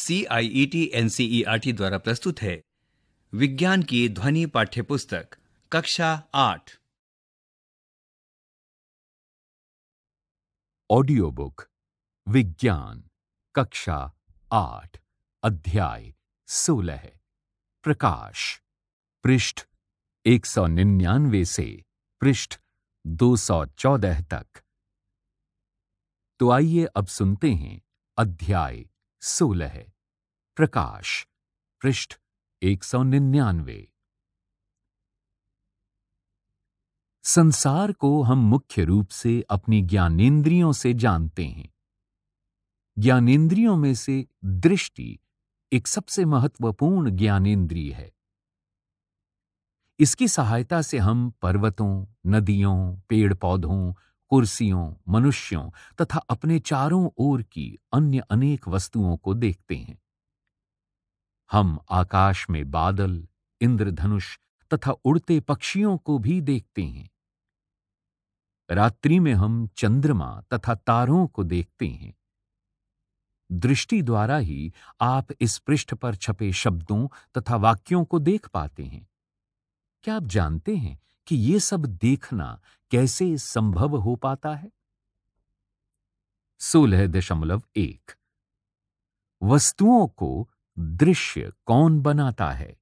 CIET NCERT e e द्वारा प्रस्तुत है विज्ञान की ध्वनि पाठ्यपुस्तक कक्षा आठ ऑडियो बुक विज्ञान कक्षा आठ अध्याय सोलह प्रकाश पृष्ठ एक सौ निन्यानवे से पृष्ठ दो सौ चौदह तक तो आइए अब सुनते हैं अध्याय सोलह प्रकाश पृष्ठ एक सौ निन्यानवे संसार को हम मुख्य रूप से अपनी ज्ञानेन्द्रियों से जानते हैं ज्ञानेन्द्रियों में से दृष्टि एक सबसे महत्वपूर्ण ज्ञानेंद्रिय है इसकी सहायता से हम पर्वतों नदियों पेड़ पौधों कुर्सियों मनुष्यों तथा अपने चारों ओर की अन्य अनेक वस्तुओं को देखते हैं हम आकाश में बादल इंद्रधनुष तथा उड़ते पक्षियों को भी देखते हैं रात्रि में हम चंद्रमा तथा तारों को देखते हैं दृष्टि द्वारा ही आप इस पृष्ठ पर छपे शब्दों तथा वाक्यों को देख पाते हैं क्या आप जानते हैं कि ये सब देखना कैसे संभव हो पाता है सोलह दशमलव एक वस्तुओं को दृश्य कौन बनाता है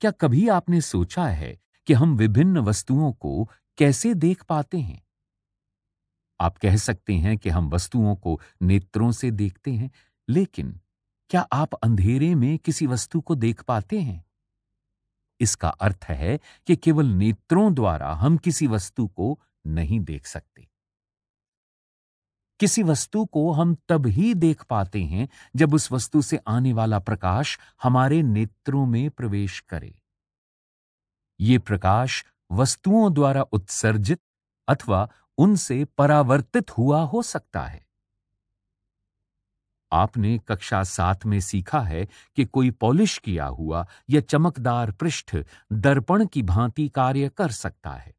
क्या कभी आपने सोचा है कि हम विभिन्न वस्तुओं को कैसे देख पाते हैं आप कह सकते हैं कि हम वस्तुओं को नेत्रों से देखते हैं लेकिन क्या आप अंधेरे में किसी वस्तु को देख पाते हैं इसका अर्थ है कि केवल नेत्रों द्वारा हम किसी वस्तु को नहीं देख सकते किसी वस्तु को हम तब ही देख पाते हैं जब उस वस्तु से आने वाला प्रकाश हमारे नेत्रों में प्रवेश करे ये प्रकाश वस्तुओं द्वारा उत्सर्जित अथवा उनसे परावर्तित हुआ हो सकता है आपने कक्षा सात में सीखा है कि कोई पॉलिश किया हुआ या चमकदार पृष्ठ दर्पण की भांति कार्य कर सकता है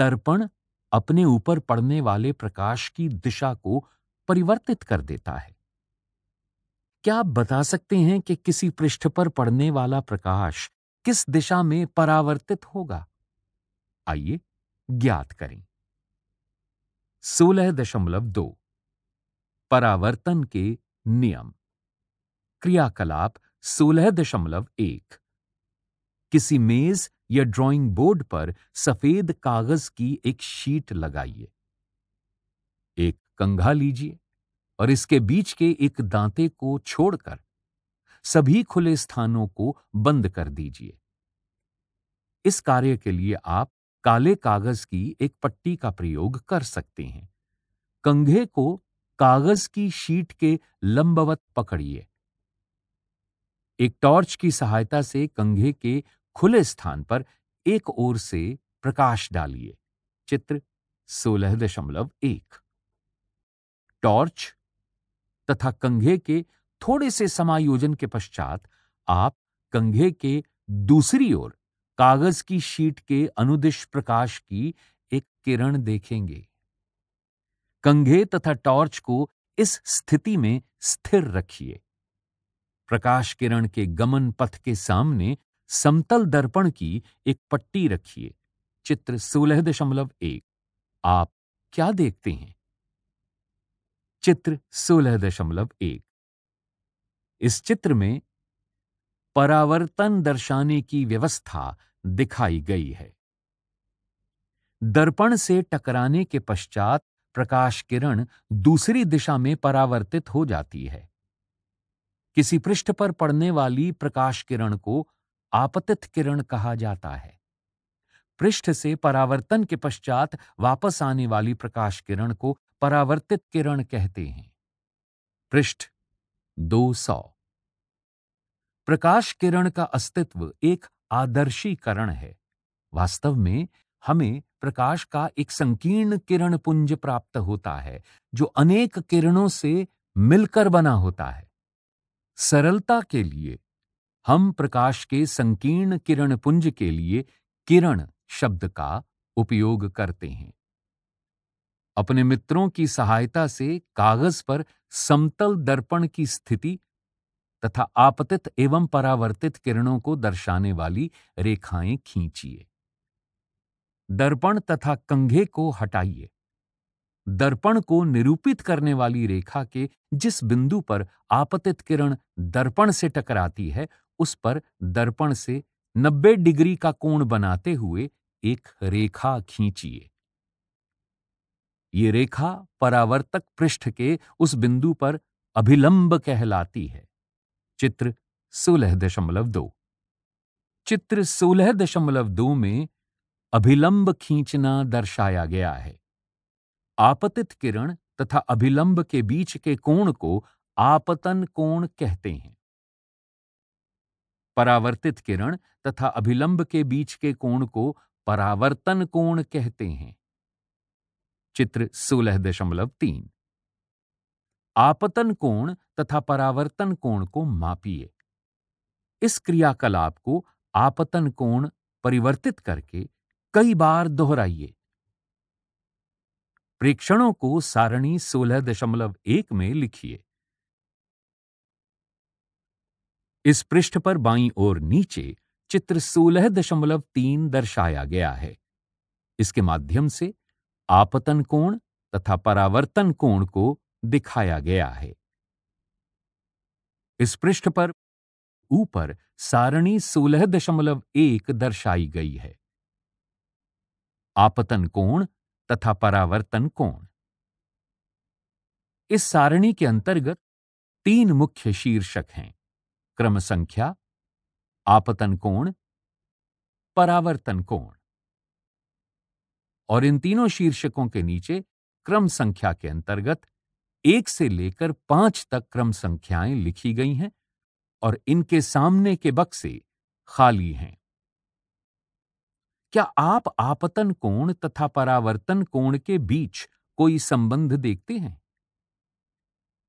दर्पण अपने ऊपर पड़ने वाले प्रकाश की दिशा को परिवर्तित कर देता है क्या आप बता सकते हैं कि किसी पृष्ठ पर पड़ने वाला प्रकाश किस दिशा में परावर्तित होगा आइए ज्ञात करें सोलह दशमलव दो परावर्तन के नियम क्रियाकलाप सोलह दशमलव एक किसी मेज या ड्राइंग बोर्ड पर सफेद कागज की एक शीट लगाइए एक कंघा लीजिए और इसके बीच के एक दांते को छोड़कर सभी खुले स्थानों को बंद कर दीजिए इस कार्य के लिए आप काले कागज की एक पट्टी का प्रयोग कर सकते हैं कंघे को कागज की शीट के लंबवत पकड़िए एक टॉर्च की सहायता से कंघे के खुले स्थान पर एक ओर से प्रकाश डालिए चित्र सोलह दशमलव एक टॉर्च तथा कंघे के थोड़े से समायोजन के पश्चात आप कंघे के दूसरी ओर कागज की शीट के अनुदिश प्रकाश की एक किरण देखेंगे कंघे तथा टॉर्च को इस स्थिति में स्थिर रखिए प्रकाश किरण के गमन पथ के सामने समतल दर्पण की एक पट्टी रखिए चित्र सोलह दशमलव एक आप क्या देखते हैं चित्र सोलह दशमलव एक इस चित्र में परावर्तन दर्शाने की व्यवस्था दिखाई गई है दर्पण से टकराने के पश्चात प्रकाश किरण दूसरी दिशा में परावर्तित हो जाती है किसी पृष्ठ पर पड़ने वाली प्रकाश किरण को आपतित किरण कहा जाता है पृष्ठ से परावर्तन के पश्चात वापस आने वाली प्रकाश किरण को परावर्तित किरण कहते हैं पृष्ठ 200 प्रकाश किरण का अस्तित्व एक आदर्शीकरण है वास्तव में हमें प्रकाश का एक संकीर्ण किरण पुंज प्राप्त होता है जो अनेक किरणों से मिलकर बना होता है सरलता के लिए हम प्रकाश के संकीर्ण किरण पुंज के लिए किरण शब्द का उपयोग करते हैं अपने मित्रों की सहायता से कागज पर समतल दर्पण की स्थिति तथा आपतित एवं परावर्तित किरणों को दर्शाने वाली रेखाएं खींचिए दर्पण तथा कंघे को हटाइए दर्पण को निरूपित करने वाली रेखा के जिस बिंदु पर आपतित किरण दर्पण से टकराती है उस पर दर्पण से 90 डिग्री का कोण बनाते हुए एक रेखा खींचिए ये रेखा परावर्तक पृष्ठ के उस बिंदु पर अभिलंब कहलाती है चित्र सोलह दशमलव दो चित्र सोलह दशमलव दो में अभिलंब खींचना दर्शाया गया है आपतित किरण तथा अभिलंब के बीच के कोण को आपतन कोण कहते हैं परावर्तित किरण तथा अभिलंब के बीच के कोण को परावर्तन कोण कहते हैं चित्र सोलह दशमलव तीन आपतन कोण तथा परावर्तन कोण को मापिए इस क्रियाकलाप को आपतन कोण परिवर्तित करके कई बार दोहराइए प्रेक्षणों को सारणी सोलह दशमलव एक में लिखिए इस पृष्ठ पर बाईं ओर नीचे चित्र सोलह दशमलव तीन दर्शाया गया है इसके माध्यम से आपतन कोण तथा परावर्तन कोण को दिखाया गया है इस पृष्ठ पर ऊपर सारणी सोलह दशमलव एक दर्शाई गई है आपतन कोण तथा परावर्तन कोण इस सारणी के अंतर्गत तीन मुख्य शीर्षक हैं क्रम संख्या आपतन कोण परावर्तन कोण और इन तीनों शीर्षकों के नीचे क्रम संख्या के अंतर्गत एक से लेकर पांच तक क्रम संख्याएं लिखी गई हैं और इनके सामने के बक्से खाली हैं क्या आप आपतन कोण तथा परावर्तन कोण के बीच कोई संबंध देखते हैं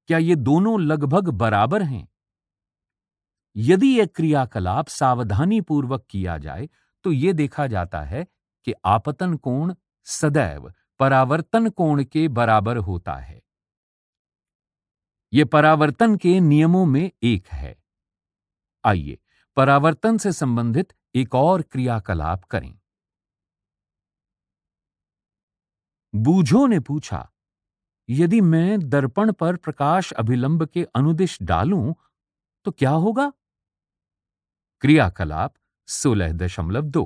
क्या ये दोनों लगभग बराबर हैं यदि यह क्रियाकलाप सावधानी पूर्वक किया जाए तो ये देखा जाता है कि आपतन कोण सदैव परावर्तन कोण के बराबर होता है यह परावर्तन के नियमों में एक है आइए परावर्तन से संबंधित एक और क्रियाकलाप करें बूझो ने पूछा यदि मैं दर्पण पर प्रकाश अभिलंब के अनुदिश डालूं तो क्या होगा क्रियाकलाप सोलह दशमलव दो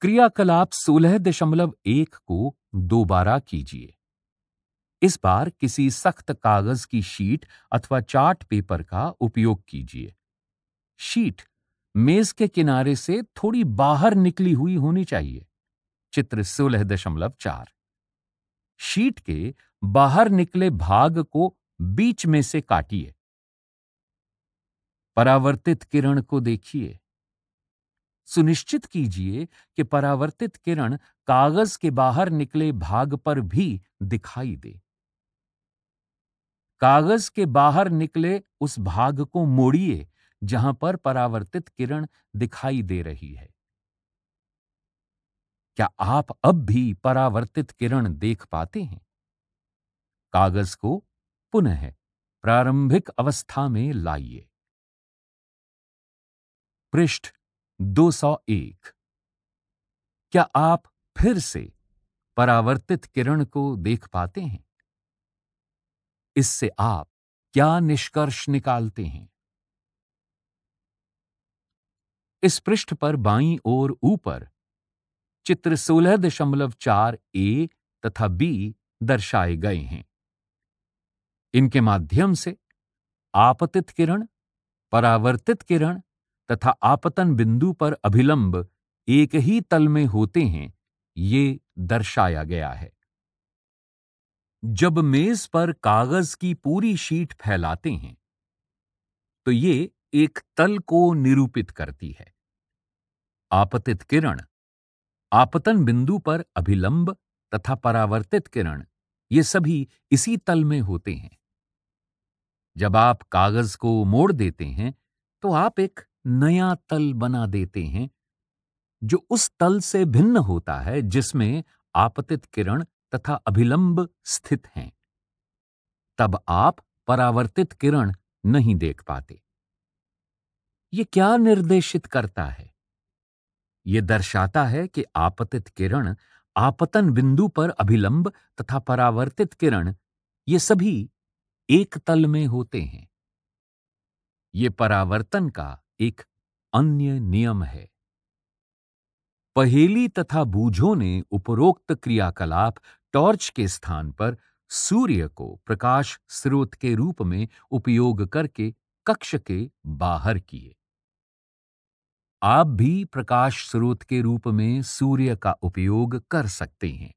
क्रियाकलाप सोलह दशमलव एक को दोबारा कीजिए इस बार किसी सख्त कागज की शीट अथवा चार्ट पेपर का उपयोग कीजिए शीट मेज के किनारे से थोड़ी बाहर निकली हुई होनी चाहिए चित्र सोलह दशमलव चार शीट के बाहर निकले भाग को बीच में से काटिए परावर्तित किरण को देखिए सुनिश्चित कीजिए कि परावर्तित किरण कागज के बाहर निकले भाग पर भी दिखाई दे कागज के बाहर निकले उस भाग को मोड़िए जहां पर परावर्तित किरण दिखाई दे रही है क्या आप अब भी परावर्तित किरण देख पाते हैं कागज को पुनः प्रारंभिक अवस्था में लाइए पृष्ठ 201 क्या आप फिर से परावर्तित किरण को देख पाते हैं इससे आप क्या निष्कर्ष निकालते हैं इस पृष्ठ पर बाईं ओर ऊपर चित्र सोलह दशमलव चार ए तथा बी दर्शाए गए हैं इनके माध्यम से आपतित किरण परावर्तित किरण तथा आपतन बिंदु पर अभिलंब एक ही तल में होते हैं ये दर्शाया गया है जब मेज पर कागज की पूरी शीट फैलाते हैं तो ये एक तल को निरूपित करती है आपतित किरण आपतन बिंदु पर अभिलंब तथा परावर्तित किरण ये सभी इसी तल में होते हैं जब आप कागज को मोड़ देते हैं तो आप एक नया तल बना देते हैं जो उस तल से भिन्न होता है जिसमें आपतित किरण तथा अभिलंब स्थित हैं तब आप परावर्तित किरण नहीं देख पाते ये क्या निर्देशित करता है ये दर्शाता है कि आपतित किरण आपतन बिंदु पर अभिलंब तथा परावर्तित किरण ये सभी एक तल में होते हैं ये परावर्तन का एक अन्य नियम है पहेली तथा बूझों ने उपरोक्त क्रियाकलाप टॉर्च के स्थान पर सूर्य को प्रकाश स्रोत के रूप में उपयोग करके कक्ष के बाहर किए आप भी प्रकाश स्रोत के रूप में सूर्य का उपयोग कर सकते हैं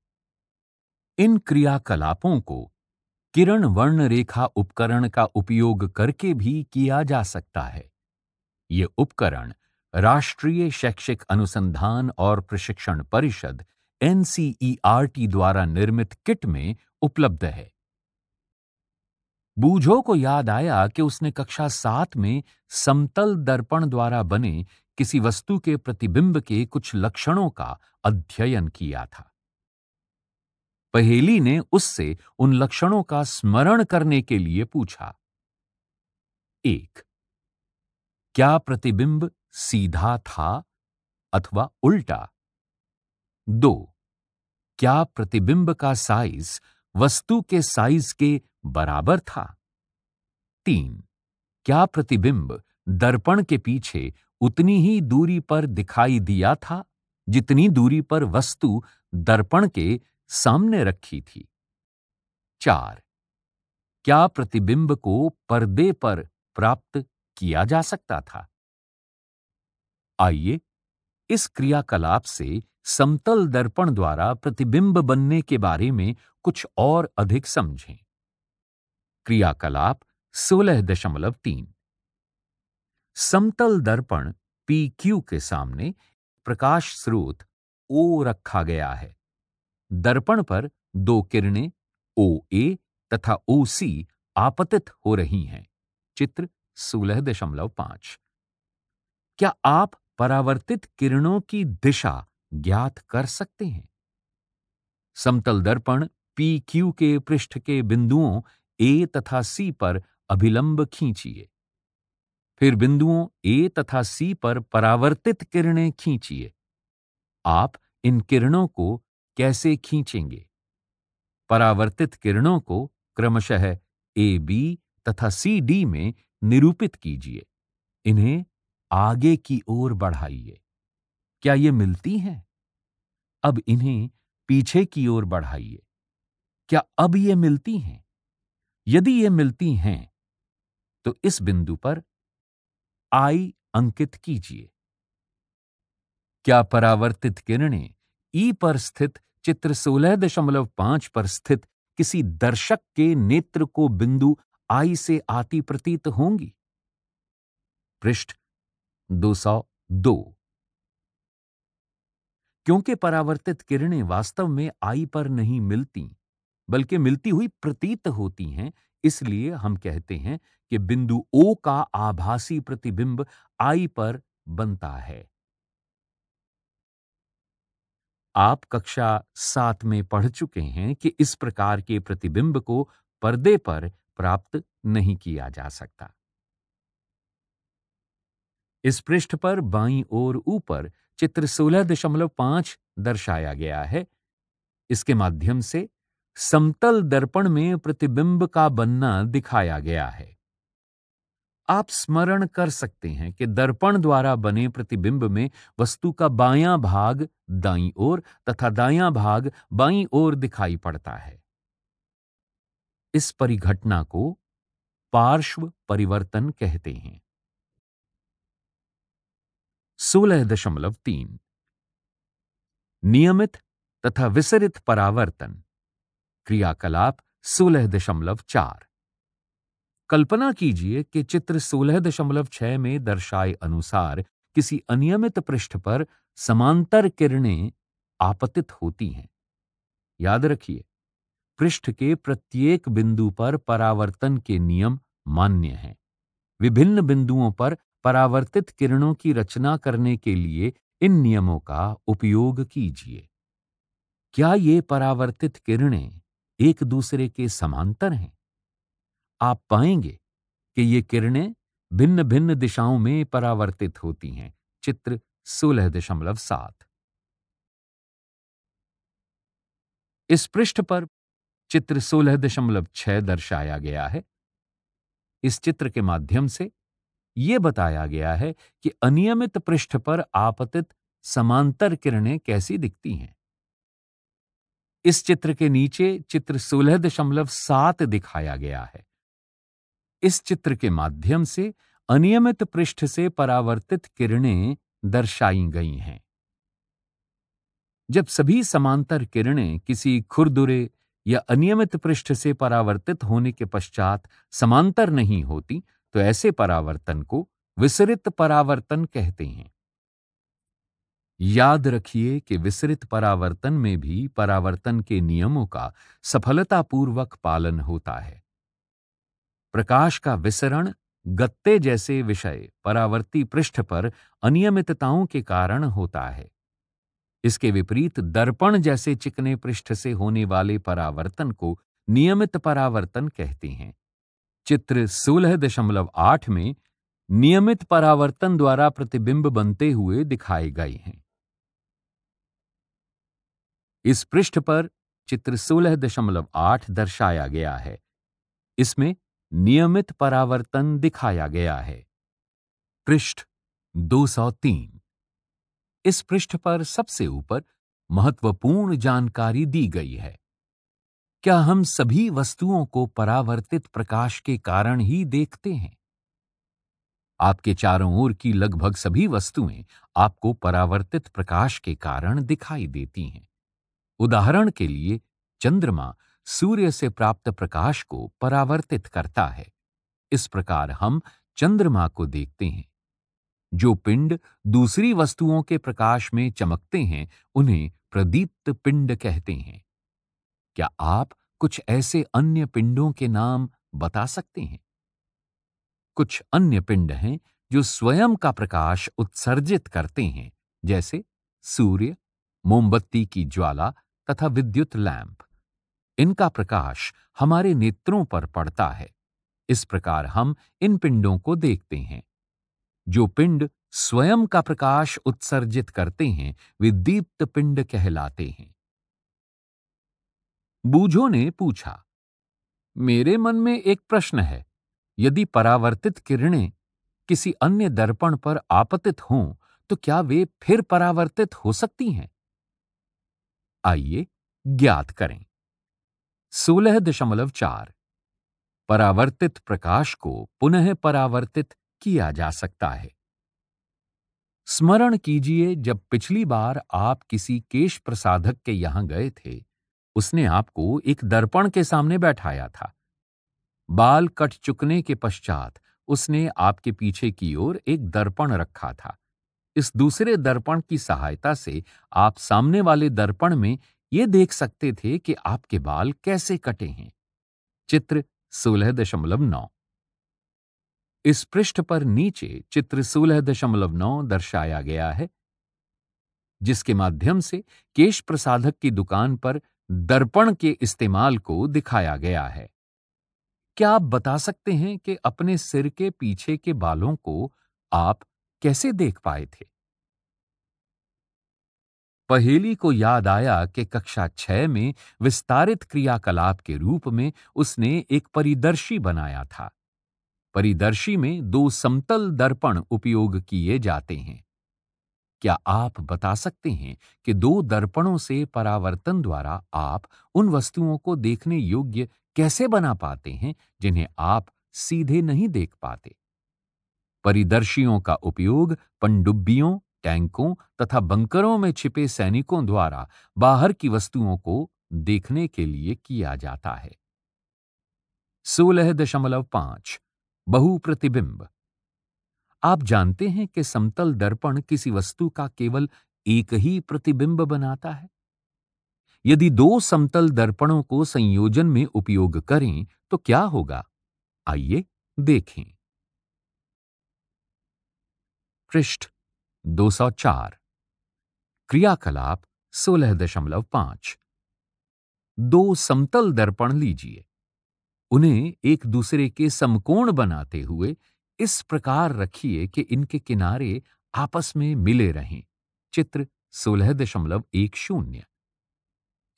इन क्रियाकलापों को किरण वर्ण रेखा उपकरण का उपयोग करके भी किया जा सकता है ये उपकरण राष्ट्रीय शैक्षिक अनुसंधान और प्रशिक्षण परिषद एनसीईआरटी द्वारा निर्मित किट में उपलब्ध है बूझो को याद आया कि उसने कक्षा सात में समतल दर्पण द्वारा बने किसी वस्तु के प्रतिबिंब के कुछ लक्षणों का अध्ययन किया था पहेली ने उससे उन लक्षणों का स्मरण करने के लिए पूछा एक क्या प्रतिबिंब सीधा था अथवा उल्टा दो क्या प्रतिबिंब का साइज वस्तु के साइज के बराबर था तीन क्या प्रतिबिंब दर्पण के पीछे उतनी ही दूरी पर दिखाई दिया था जितनी दूरी पर वस्तु दर्पण के सामने रखी थी चार क्या प्रतिबिंब को पर्दे पर प्राप्त किया जा सकता था आइए इस क्रियाकलाप से समतल दर्पण द्वारा प्रतिबिंब बनने के बारे में कुछ और अधिक समझें क्रियाकलाप सोलह दशमलव तीन समतल दर्पण पी क्यू के सामने प्रकाश स्रोत ओ रखा गया है दर्पण पर दो किरणें ओ ए तथा ओ सी आपतित हो रही हैं चित्र सोलह दशमलव पांच क्या आप परावर्तित किरणों की दिशा ज्ञात कर सकते हैं समतल दर्पण पी क्यू के पृष्ठ के बिंदुओं ए तथा सी पर अभिलंब खींचिए फिर बिंदुओं ए तथा सी पर परावर्तित किरणें खींचिए आप इन किरणों को कैसे खींचेंगे परावर्तित किरणों को क्रमशः ए बी तथा सी डी में निरूपित कीजिए इन्हें आगे की ओर बढ़ाइए क्या ये मिलती हैं अब इन्हें पीछे की ओर बढ़ाइए क्या अब ये मिलती हैं यदि ये मिलती हैं तो इस बिंदु पर आई अंकित कीजिए क्या परावर्तित किरणें ई पर स्थित चित्र 16.5 पर स्थित किसी दर्शक के नेत्र को बिंदु आई से आती प्रतीत होंगी पृष्ठ 202 क्योंकि परावर्तित किरणें वास्तव में आई पर नहीं मिलती बल्कि मिलती हुई प्रतीत होती हैं इसलिए हम कहते हैं कि बिंदु ओ का आभासी प्रतिबिंब आई पर बनता है आप कक्षा सात में पढ़ चुके हैं कि इस प्रकार के प्रतिबिंब को पर्दे पर प्राप्त नहीं किया जा सकता इस पृष्ठ पर बाईं ओर ऊपर चित्र 16.5 दर्शाया गया है इसके माध्यम से समतल दर्पण में प्रतिबिंब का बनना दिखाया गया है आप स्मरण कर सकते हैं कि दर्पण द्वारा बने प्रतिबिंब में वस्तु का बायां भाग दाईं ओर तथा दायां भाग बाईं ओर दिखाई पड़ता है इस परिघटना को पार्श्व परिवर्तन कहते हैं सोलह दशमलव तीन नियमित तथा विसरित परावर्तन क्रियाकलाप सोलह दशमलव चार कल्पना कीजिए कि चित्र 16.6 में दर्शाए अनुसार किसी अनियमित पृष्ठ पर समांतर किरणें आपतित होती हैं याद रखिए पृष्ठ के प्रत्येक बिंदु पर परावर्तन के नियम मान्य हैं विभिन्न बिंदुओं पर परावर्तित किरणों की रचना करने के लिए इन नियमों का उपयोग कीजिए क्या ये परावर्तित किरणें एक दूसरे के समांतर हैं आप पाएंगे कि ये किरणें भिन्न भिन्न दिशाओं में परावर्तित होती हैं चित्र सोलह दशमलव सात इस पृष्ठ पर चित्र सोलह दशमलव छह दर्शाया गया है इस चित्र के माध्यम से यह बताया गया है कि अनियमित पृष्ठ पर आपतित समांतर किरणें कैसी दिखती हैं इस चित्र के नीचे चित्र सोलह दशमलव सात दिखाया गया है इस चित्र के माध्यम से अनियमित पृष्ठ से परावर्तित किरणें दर्शाई गई हैं जब सभी समांतर किरणें किसी खुरदुरे या अनियमित पृष्ठ से परावर्तित होने के पश्चात समांतर नहीं होती तो ऐसे परावर्तन को विसरित परावर्तन कहते हैं याद रखिए कि विसरित परावर्तन में भी परावर्तन के नियमों का सफलतापूर्वक पालन होता है प्रकाश का विसरण गत्ते जैसे विषय परावर्ती पृष्ठ पर अनियमितताओं के कारण होता है इसके विपरीत दर्पण जैसे चिकने पृष्ठ से होने वाले परावर्तन को नियमित परावर्तन कहते हैं चित्र सोलह दशमलव आठ में नियमित परावर्तन द्वारा प्रतिबिंब बनते हुए दिखाए गए हैं इस पृष्ठ पर चित्र सोलह दशमलव आठ दर्शाया गया है इसमें नियमित परावर्तन दिखाया गया है पृष्ठ 203 इस पृष्ठ पर सबसे ऊपर महत्वपूर्ण जानकारी दी गई है क्या हम सभी वस्तुओं को परावर्तित प्रकाश के कारण ही देखते हैं आपके चारों ओर की लगभग सभी वस्तुएं आपको परावर्तित प्रकाश के कारण दिखाई देती हैं उदाहरण के लिए चंद्रमा सूर्य से प्राप्त प्रकाश को परावर्तित करता है इस प्रकार हम चंद्रमा को देखते हैं जो पिंड दूसरी वस्तुओं के प्रकाश में चमकते हैं उन्हें प्रदीप्त पिंड कहते हैं क्या आप कुछ ऐसे अन्य पिंडों के नाम बता सकते हैं कुछ अन्य पिंड हैं जो स्वयं का प्रकाश उत्सर्जित करते हैं जैसे सूर्य मोमबत्ती की ज्वाला तथा विद्युत लैंप इनका प्रकाश हमारे नेत्रों पर पड़ता है इस प्रकार हम इन पिंडों को देखते हैं जो पिंड स्वयं का प्रकाश उत्सर्जित करते हैं वे दीप्त पिंड कहलाते हैं बूझो ने पूछा मेरे मन में एक प्रश्न है यदि परावर्तित किरणें किसी अन्य दर्पण पर आपतित हों तो क्या वे फिर परावर्तित हो सकती हैं आइए ज्ञात करें सोलह दशमलव चार परावर्तित प्रकाश को पुनः परावर्तित किया जा सकता है स्मरण कीजिए जब पिछली बार आप किसी केश प्रसाधक के यहां गए थे उसने आपको एक दर्पण के सामने बैठाया था बाल कट चुकने के पश्चात उसने आपके पीछे की ओर एक दर्पण रखा था इस दूसरे दर्पण की सहायता से आप सामने वाले दर्पण में ये देख सकते थे कि आपके बाल कैसे कटे हैं चित्र सोलह दशमलव नौ इस पृष्ठ पर नीचे चित्र सोलह दशमलव नौ दर्शाया गया है जिसके माध्यम से केश प्रसाधक की दुकान पर दर्पण के इस्तेमाल को दिखाया गया है क्या आप बता सकते हैं कि अपने सिर के पीछे के बालों को आप कैसे देख पाए थे पहेली को याद आया कि कक्षा छह में विस्तारित क्रियाकलाप के रूप में उसने एक परिदर्शी बनाया था परिदर्शी में दो समतल दर्पण उपयोग किए जाते हैं क्या आप बता सकते हैं कि दो दर्पणों से परावर्तन द्वारा आप उन वस्तुओं को देखने योग्य कैसे बना पाते हैं जिन्हें आप सीधे नहीं देख पाते परिदर्शियों का उपयोग पंडुब्बियों टैंकों तथा बंकरों में छिपे सैनिकों द्वारा बाहर की वस्तुओं को देखने के लिए किया जाता है सोलह दशमलव पांच बहुप्रतिबिंब आप जानते हैं कि समतल दर्पण किसी वस्तु का केवल एक ही प्रतिबिंब बनाता है यदि दो समतल दर्पणों को संयोजन में उपयोग करें तो क्या होगा आइए देखें पृष्ठ 204 क्रियाकलाप 16.5 दो समतल दर्पण लीजिए उन्हें एक दूसरे के समकोण बनाते हुए इस प्रकार रखिए कि इनके किनारे आपस में मिले रहें चित्र 16.10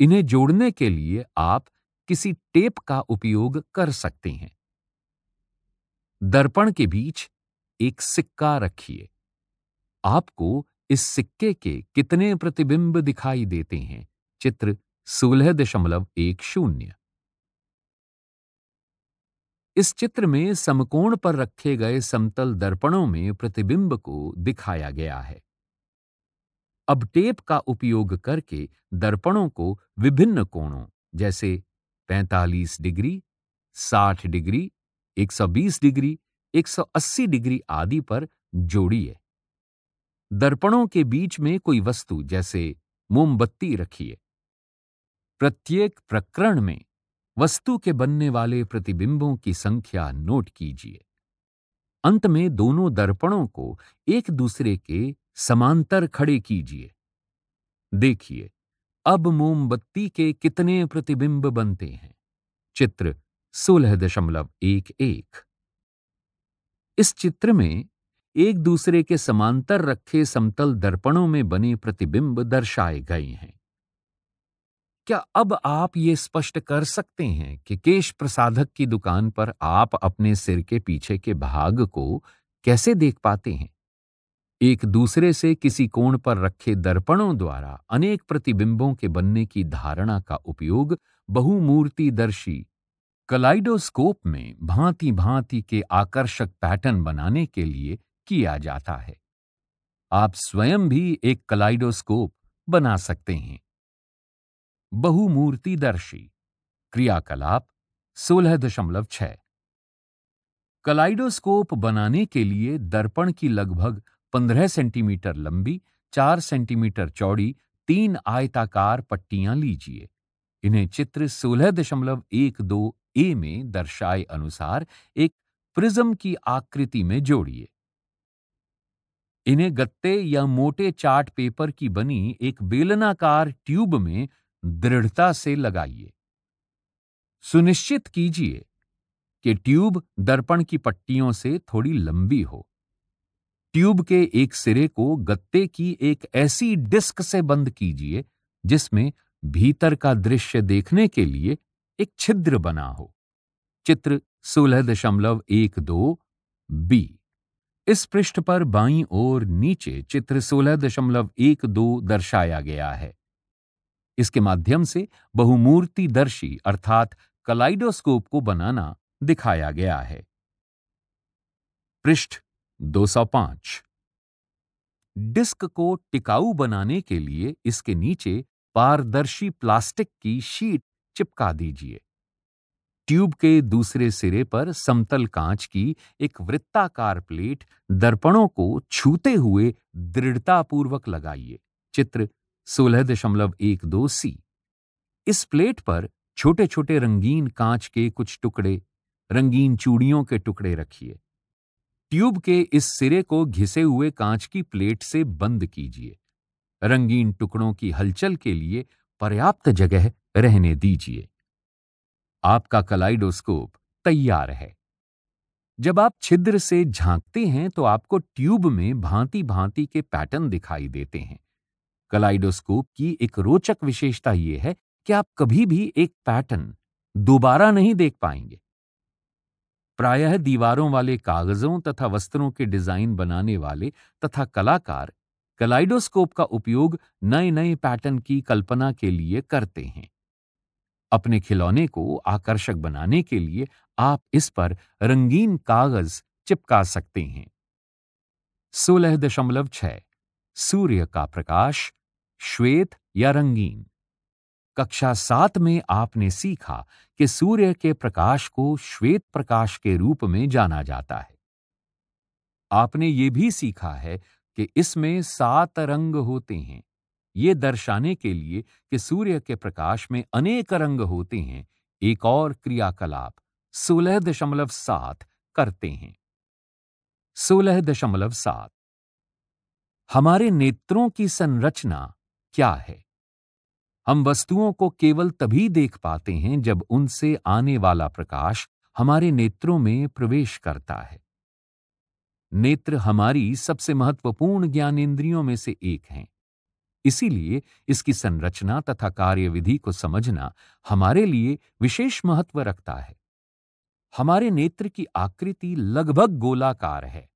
इन्हें जोड़ने के लिए आप किसी टेप का उपयोग कर सकते हैं दर्पण के बीच एक सिक्का रखिए आपको इस सिक्के के कितने प्रतिबिंब दिखाई देते हैं चित्र सोलह दशमलव एक शून्य इस चित्र में समकोण पर रखे गए समतल दर्पणों में प्रतिबिंब को दिखाया गया है अब टेप का उपयोग करके दर्पणों को विभिन्न कोणों जैसे 45 डिग्री 60 डिग्री 120 डिग्री 180 डिग्री आदि पर जोड़िए दर्पणों के बीच में कोई वस्तु जैसे मोमबत्ती रखिए प्रत्येक प्रकरण में वस्तु के बनने वाले प्रतिबिंबों की संख्या नोट कीजिए अंत में दोनों दर्पणों को एक दूसरे के समांतर खड़े कीजिए देखिए अब मोमबत्ती के कितने प्रतिबिंब बनते हैं चित्र सोलह दशमलव एक एक इस चित्र में एक दूसरे के समांतर रखे समतल दर्पणों में बने प्रतिबिंब दर्शाए गए हैं क्या अब आप ये स्पष्ट कर सकते हैं कि केश प्रसाधक की दुकान पर आप अपने सिर के पीछे के भाग को कैसे देख पाते हैं एक दूसरे से किसी कोण पर रखे दर्पणों द्वारा अनेक प्रतिबिंबों के बनने की धारणा का उपयोग बहुमूर्तिदर्शी कलाइडोस्कोप में भांति भांति के आकर्षक पैटर्न बनाने के लिए किया जाता है आप स्वयं भी एक कलाइडोस्कोप बना सकते हैं बहुमूर्तिदर्शी क्रियाकलाप सोलह दशमलव छह कलाइडोस्कोप बनाने के लिए दर्पण की लगभग 15 सेंटीमीटर लंबी 4 सेंटीमीटर चौड़ी तीन आयताकार पट्टियां लीजिए इन्हें चित्र 16.12 ए में दर्शाए अनुसार एक प्रिज्म की आकृति में जोड़िए इन्हें गत्ते या मोटे चार्ट पेपर की बनी एक बेलनाकार ट्यूब में दृढ़ता से लगाइए सुनिश्चित कीजिए कि ट्यूब दर्पण की पट्टियों से थोड़ी लंबी हो ट्यूब के एक सिरे को गत्ते की एक ऐसी डिस्क से बंद कीजिए जिसमें भीतर का दृश्य देखने के लिए एक छिद्र बना हो चित्र सोलह दशमलव एक दो बी इस पृष्ठ पर बाईं ओर नीचे चित्र 16.12 दर्शाया गया है इसके माध्यम से बहुमूर्ति दर्शी अर्थात कलाइडोस्कोप को बनाना दिखाया गया है पृष्ठ 205 डिस्क को टिकाऊ बनाने के लिए इसके नीचे पारदर्शी प्लास्टिक की शीट चिपका दीजिए ट्यूब के दूसरे सिरे पर समतल कांच की एक वृत्ताकार प्लेट दर्पणों को छूते हुए दृढ़तापूर्वक लगाइए चित्र सोलह दशमलव एक दो सी इस प्लेट पर छोटे छोटे रंगीन कांच के कुछ टुकड़े रंगीन चूड़ियों के टुकड़े रखिए ट्यूब के इस सिरे को घिसे हुए कांच की प्लेट से बंद कीजिए रंगीन टुकड़ों की हलचल के लिए पर्याप्त जगह रहने दीजिए आपका कलाइडोस्कोप तैयार है जब आप छिद्र से झांकते हैं तो आपको ट्यूब में भांति भांति के पैटर्न दिखाई देते हैं कलाइडोस्कोप की एक रोचक विशेषता यह है कि आप कभी भी एक पैटर्न दोबारा नहीं देख पाएंगे प्रायः दीवारों वाले कागजों तथा वस्त्रों के डिजाइन बनाने वाले तथा कलाकार कलाइडोस्कोप का उपयोग नए नए पैटर्न की कल्पना के लिए करते हैं अपने खिलौने को आकर्षक बनाने के लिए आप इस पर रंगीन कागज चिपका सकते हैं सोलह दशमलव छह सूर्य का प्रकाश श्वेत या रंगीन कक्षा सात में आपने सीखा कि सूर्य के प्रकाश को श्वेत प्रकाश के रूप में जाना जाता है आपने ये भी सीखा है कि इसमें सात रंग होते हैं ये दर्शाने के लिए कि सूर्य के प्रकाश में अनेक रंग होते हैं एक और क्रियाकलाप सोलह दशमलव सात करते हैं सोलह दशमलव सात हमारे नेत्रों की संरचना क्या है हम वस्तुओं को केवल तभी देख पाते हैं जब उनसे आने वाला प्रकाश हमारे नेत्रों में प्रवेश करता है नेत्र हमारी सबसे महत्वपूर्ण ज्ञानेन्द्रियों में से एक हैं इसीलिए इसकी संरचना तथा कार्यविधि को समझना हमारे लिए विशेष महत्व रखता है हमारे नेत्र की आकृति लगभग गोलाकार है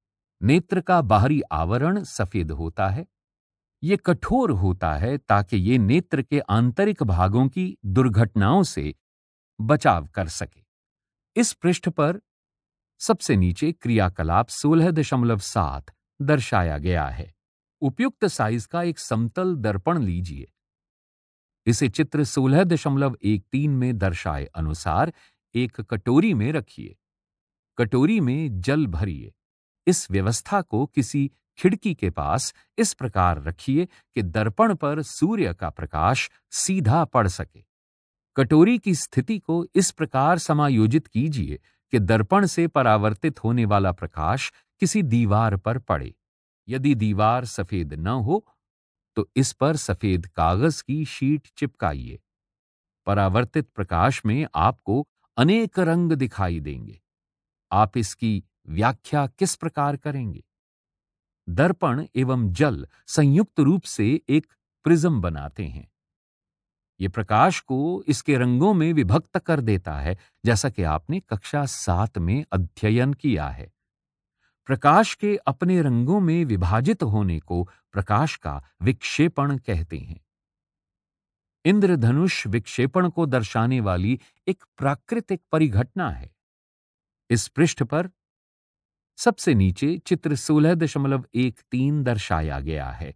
नेत्र का बाहरी आवरण सफेद होता है ये कठोर होता है ताकि ये नेत्र के आंतरिक भागों की दुर्घटनाओं से बचाव कर सके इस पृष्ठ पर सबसे नीचे क्रियाकलाप सोलह दशमलव सात दर्शाया गया है उपयुक्त साइज का एक समतल दर्पण लीजिए इसे चित्र सोलह दशमलव एक तीन में दर्शाए अनुसार एक कटोरी में रखिए कटोरी में जल भरिए इस व्यवस्था को किसी खिड़की के पास इस प्रकार रखिए कि दर्पण पर सूर्य का प्रकाश सीधा पड़ सके कटोरी की स्थिति को इस प्रकार समायोजित कीजिए कि दर्पण से परावर्तित होने वाला प्रकाश किसी दीवार पर पड़े यदि दीवार सफेद न हो तो इस पर सफेद कागज की शीट चिपकाइए परावर्तित प्रकाश में आपको अनेक रंग दिखाई देंगे आप इसकी व्याख्या किस प्रकार करेंगे दर्पण एवं जल संयुक्त रूप से एक प्रिज्म बनाते हैं ये प्रकाश को इसके रंगों में विभक्त कर देता है जैसा कि आपने कक्षा सात में अध्ययन किया है प्रकाश के अपने रंगों में विभाजित होने को प्रकाश का विक्षेपण कहते हैं इंद्रधनुष विक्षेपण को दर्शाने वाली एक प्राकृतिक परिघटना है इस पृष्ठ पर सबसे नीचे चित्र सोलह दशमलव एक तीन दर्शाया गया है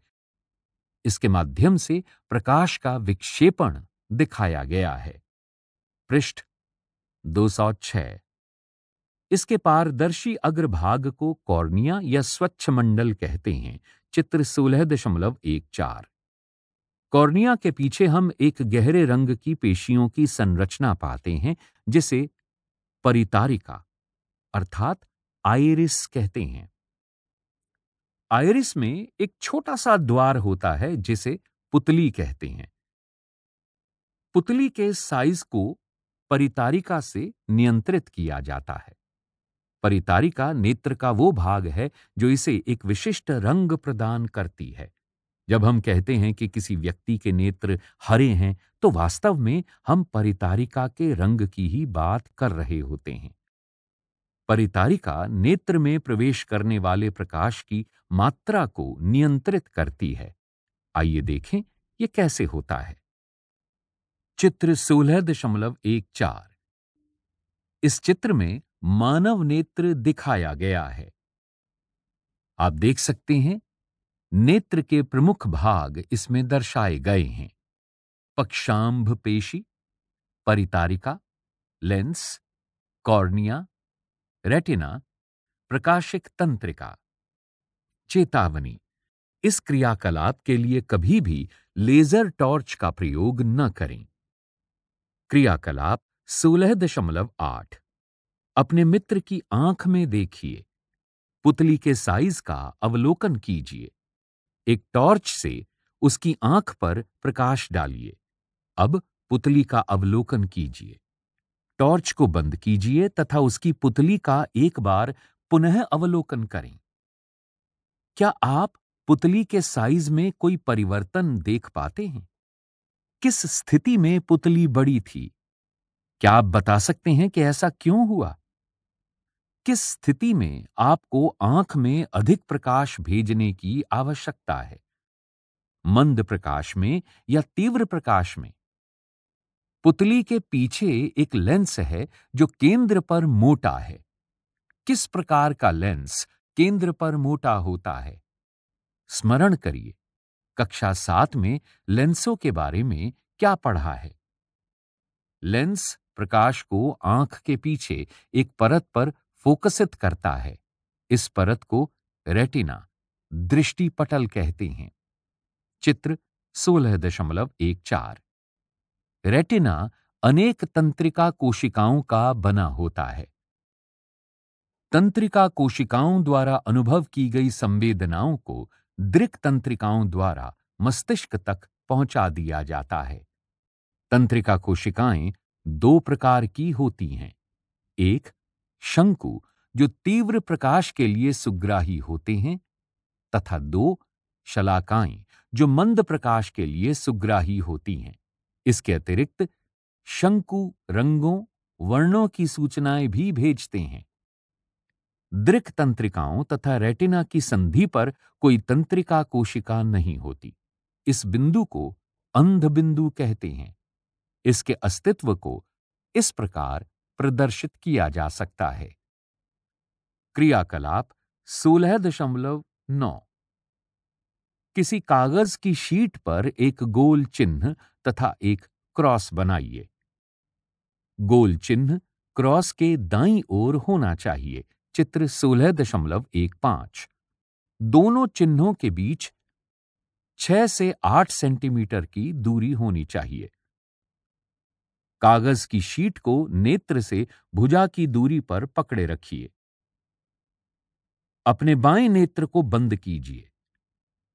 इसके माध्यम से प्रकाश का विक्षेपण दिखाया गया है पृष्ठ 206 इसके पारदर्शी अग्रभाग को कॉर्निया या स्वच्छ मंडल कहते हैं चित्र सोलह दशमलव एक चार कॉर्निया के पीछे हम एक गहरे रंग की पेशियों की संरचना पाते हैं जिसे परितारिका अर्थात आयरिस कहते हैं आयरिस में एक छोटा सा द्वार होता है जिसे पुतली कहते हैं पुतली के साइज को परितारिका से नियंत्रित किया जाता है परितारिका नेत्र का वो भाग है जो इसे एक विशिष्ट रंग प्रदान करती है जब हम कहते हैं कि किसी व्यक्ति के नेत्र हरे हैं तो वास्तव में हम परितारिका के रंग की ही बात कर रहे होते हैं परितारिका नेत्र में प्रवेश करने वाले प्रकाश की मात्रा को नियंत्रित करती है आइए देखें यह कैसे होता है चित्र सोलह दशमलव एक चार इस चित्र में मानव नेत्र दिखाया गया है आप देख सकते हैं नेत्र के प्रमुख भाग इसमें दर्शाए गए हैं पक्षांभ पेशी परितारिका लेंस कॉर्निया रेटिना प्रकाशिक तंत्रिका चेतावनी इस क्रियाकलाप के लिए कभी भी लेजर टॉर्च का प्रयोग न करें क्रियाकलाप सोलह दशमलव आठ अपने मित्र की आंख में देखिए पुतली के साइज का अवलोकन कीजिए एक टॉर्च से उसकी आंख पर प्रकाश डालिए अब पुतली का अवलोकन कीजिए टॉर्च को बंद कीजिए तथा उसकी पुतली का एक बार पुनः अवलोकन करें क्या आप पुतली के साइज में कोई परिवर्तन देख पाते हैं किस स्थिति में पुतली बड़ी थी क्या आप बता सकते हैं कि ऐसा क्यों हुआ किस स्थिति में आपको आंख में अधिक प्रकाश भेजने की आवश्यकता है मंद प्रकाश में या तीव्र प्रकाश में पुतली के पीछे एक लेंस है जो केंद्र पर मोटा है किस प्रकार का लेंस केंद्र पर मोटा होता है स्मरण करिए कक्षा सात में लेंसों के बारे में क्या पढ़ा है लेंस प्रकाश को आंख के पीछे एक परत पर फोकसित करता है इस परत को रेटिना दृष्टि पटल कहते हैं चित्र सोलह दशमलव एक चार रेटिना अनेक तंत्रिका कोशिकाओं का बना होता है तंत्रिका कोशिकाओं द्वारा अनुभव की गई संवेदनाओं को दृक तंत्रिकाओं द्वारा मस्तिष्क तक पहुंचा दिया जाता है तंत्रिका कोशिकाएं दो प्रकार की होती हैं एक शंकु जो तीव्र प्रकाश के लिए सुग्राही होते हैं तथा दो शलाकाएं जो मंद प्रकाश के लिए सुग्राही होती हैं इसके अतिरिक्त शंकु रंगों वर्णों की सूचनाएं भी भेजते हैं दृक तंत्रिकाओं तथा रेटिना की संधि पर कोई तंत्रिका कोशिका नहीं होती इस बिंदु को अंध बिंदु कहते हैं इसके अस्तित्व को इस प्रकार प्रदर्शित किया जा सकता है क्रियाकलाप सोलह दशमलव नौ किसी कागज की शीट पर एक गोल चिन्ह तथा एक क्रॉस बनाइए गोल चिन्ह क्रॉस के दाई ओर होना चाहिए चित्र सोलह दशमलव एक पांच दोनों चिन्हों के बीच छह से आठ सेंटीमीटर की दूरी होनी चाहिए कागज की शीट को नेत्र से भुजा की दूरी पर पकड़े रखिए अपने बाएं नेत्र को बंद कीजिए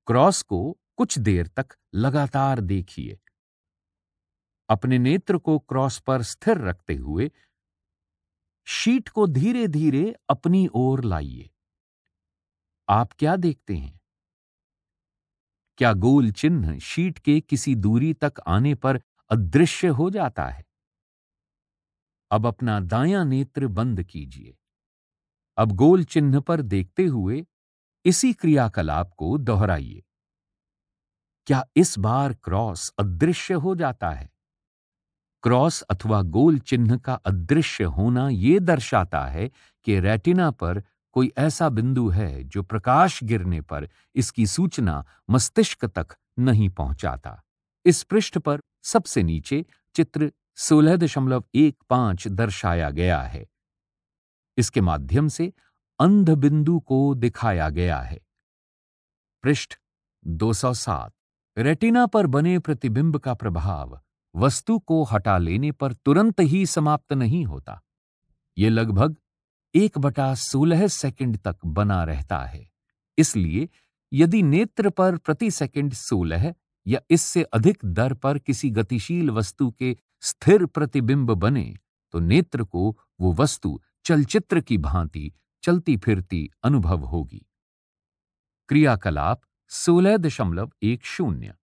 क्रॉस को कुछ देर तक लगातार देखिए अपने नेत्र को क्रॉस पर स्थिर रखते हुए शीट को धीरे धीरे अपनी ओर लाइए आप क्या देखते हैं क्या गोल चिन्ह शीट के किसी दूरी तक आने पर अदृश्य हो जाता है अब अपना दायां नेत्र बंद कीजिए अब गोल चिन्ह पर देखते हुए इसी क्रियाकलाप को दोहराइए क्या इस बार क्रॉस अदृश्य हो जाता है क्रॉस अथवा गोल चिन्ह का अदृश्य होना यह दर्शाता है कि रेटिना पर कोई ऐसा बिंदु है जो प्रकाश गिरने पर इसकी सूचना मस्तिष्क तक नहीं पहुंचाता इस पृष्ठ पर सबसे नीचे चित्र सोलह दशमलव एक पांच दर्शाया गया है इसके माध्यम से अंध बिंदु को दिखाया गया है पृष्ठ 207 रेटिना पर बने प्रतिबिंब का प्रभाव वस्तु को हटा लेने पर तुरंत ही समाप्त नहीं होता ये लगभग एक बटा सोलह सेकेंड तक बना रहता है इसलिए यदि नेत्र पर प्रति सेकेंड सोलह या इससे अधिक दर पर किसी गतिशील वस्तु के स्थिर प्रतिबिंब बने तो नेत्र को वो वस्तु चलचित्र की भांति चलती फिरती अनुभव होगी क्रियाकलाप सोलह दशमलव एक शून्य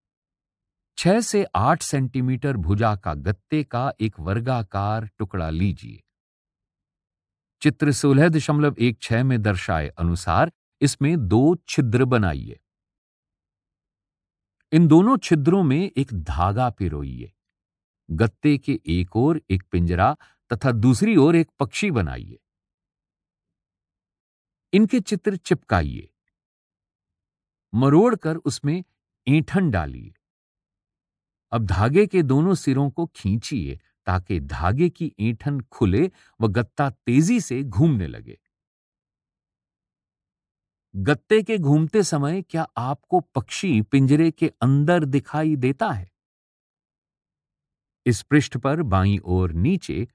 छह से आठ सेंटीमीटर भुजा का गत्ते का एक वर्गाकार टुकड़ा लीजिए चित्र सोलह दशमलव एक छह में दर्शाए अनुसार इसमें दो छिद्र बनाइए इन दोनों छिद्रों में एक धागा पिरोइए गत्ते के एक ओर एक पिंजरा तथा दूसरी ओर एक पक्षी बनाइए इनके चित्र चिपकाइए मरोड़कर उसमें ईंठन डालिए अब धागे के दोनों सिरों को खींचिए ताकि धागे की ईंठन खुले व गत्ता तेजी से घूमने लगे गत्ते के घूमते समय क्या आपको पक्षी पिंजरे के अंदर दिखाई देता है इस पृष्ठ पर बाईं ओर नीचे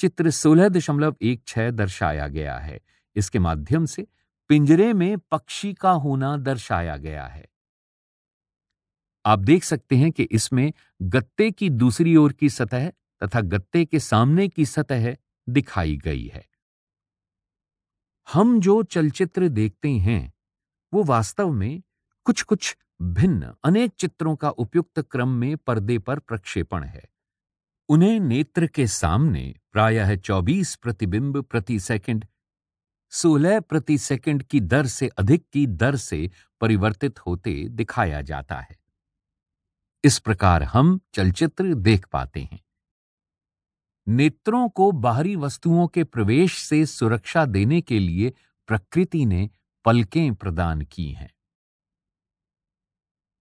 चित्र सोलह दशमलव एक छह दर्शाया गया है इसके माध्यम से पिंजरे में पक्षी का होना दर्शाया गया है आप देख सकते हैं कि इसमें गत्ते की दूसरी ओर की सतह तथा गत्ते के सामने की सतह दिखाई गई है हम जो चलचित्र देखते हैं वो वास्तव में कुछ कुछ भिन्न अनेक चित्रों का उपयुक्त क्रम में पर्दे पर प्रक्षेपण है उन्हें नेत्र के सामने प्रायः 24 प्रतिबिंब प्रति सेकंड 16 प्रति सेकंड की दर से अधिक की दर से परिवर्तित होते दिखाया जाता है इस प्रकार हम चलचित्र देख पाते हैं नेत्रों को बाहरी वस्तुओं के प्रवेश से सुरक्षा देने के लिए प्रकृति ने पलकें प्रदान की हैं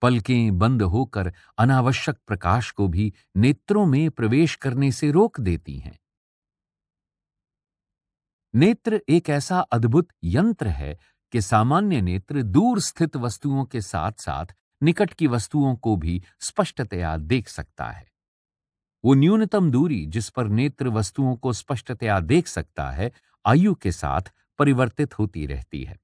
पलकें बंद होकर अनावश्यक प्रकाश को भी नेत्रों में प्रवेश करने से रोक देती हैं नेत्र एक ऐसा अद्भुत यंत्र है कि सामान्य नेत्र दूर स्थित वस्तुओं के साथ साथ निकट की वस्तुओं को भी स्पष्टतया देख सकता है वो न्यूनतम दूरी जिस पर नेत्र वस्तुओं को स्पष्टतया देख सकता है आयु के साथ परिवर्तित होती रहती है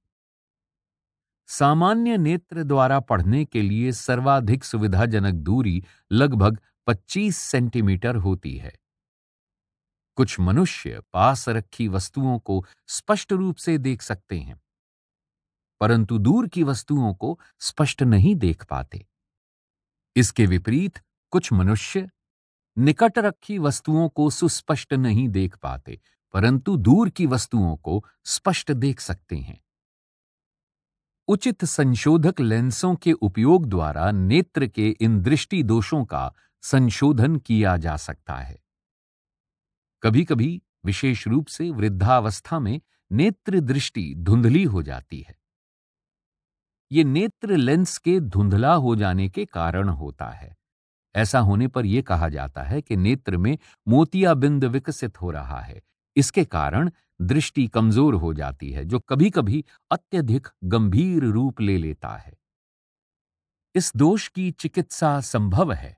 सामान्य नेत्र द्वारा पढ़ने के लिए सर्वाधिक सुविधाजनक दूरी लगभग 25 सेंटीमीटर होती है कुछ मनुष्य पास रखी वस्तुओं को स्पष्ट रूप से देख सकते हैं परंतु दूर की वस्तुओं को स्पष्ट नहीं देख पाते इसके विपरीत कुछ मनुष्य निकट रखी वस्तुओं को सुस्पष्ट नहीं देख पाते परंतु दूर की वस्तुओं को स्पष्ट देख सकते हैं उचित संशोधक लेंसों के उपयोग द्वारा नेत्र के इन दृष्टि दोषों का संशोधन किया जा सकता है कभी कभी विशेष रूप से वृद्धावस्था में नेत्र दृष्टि धुंधली हो जाती है ये नेत्र लेंस के धुंधला हो जाने के कारण होता है ऐसा होने पर यह कहा जाता है कि नेत्र में मोतियाबिंद विकसित हो रहा है इसके कारण दृष्टि कमजोर हो जाती है जो कभी कभी अत्यधिक गंभीर रूप ले लेता है इस दोष की चिकित्सा संभव है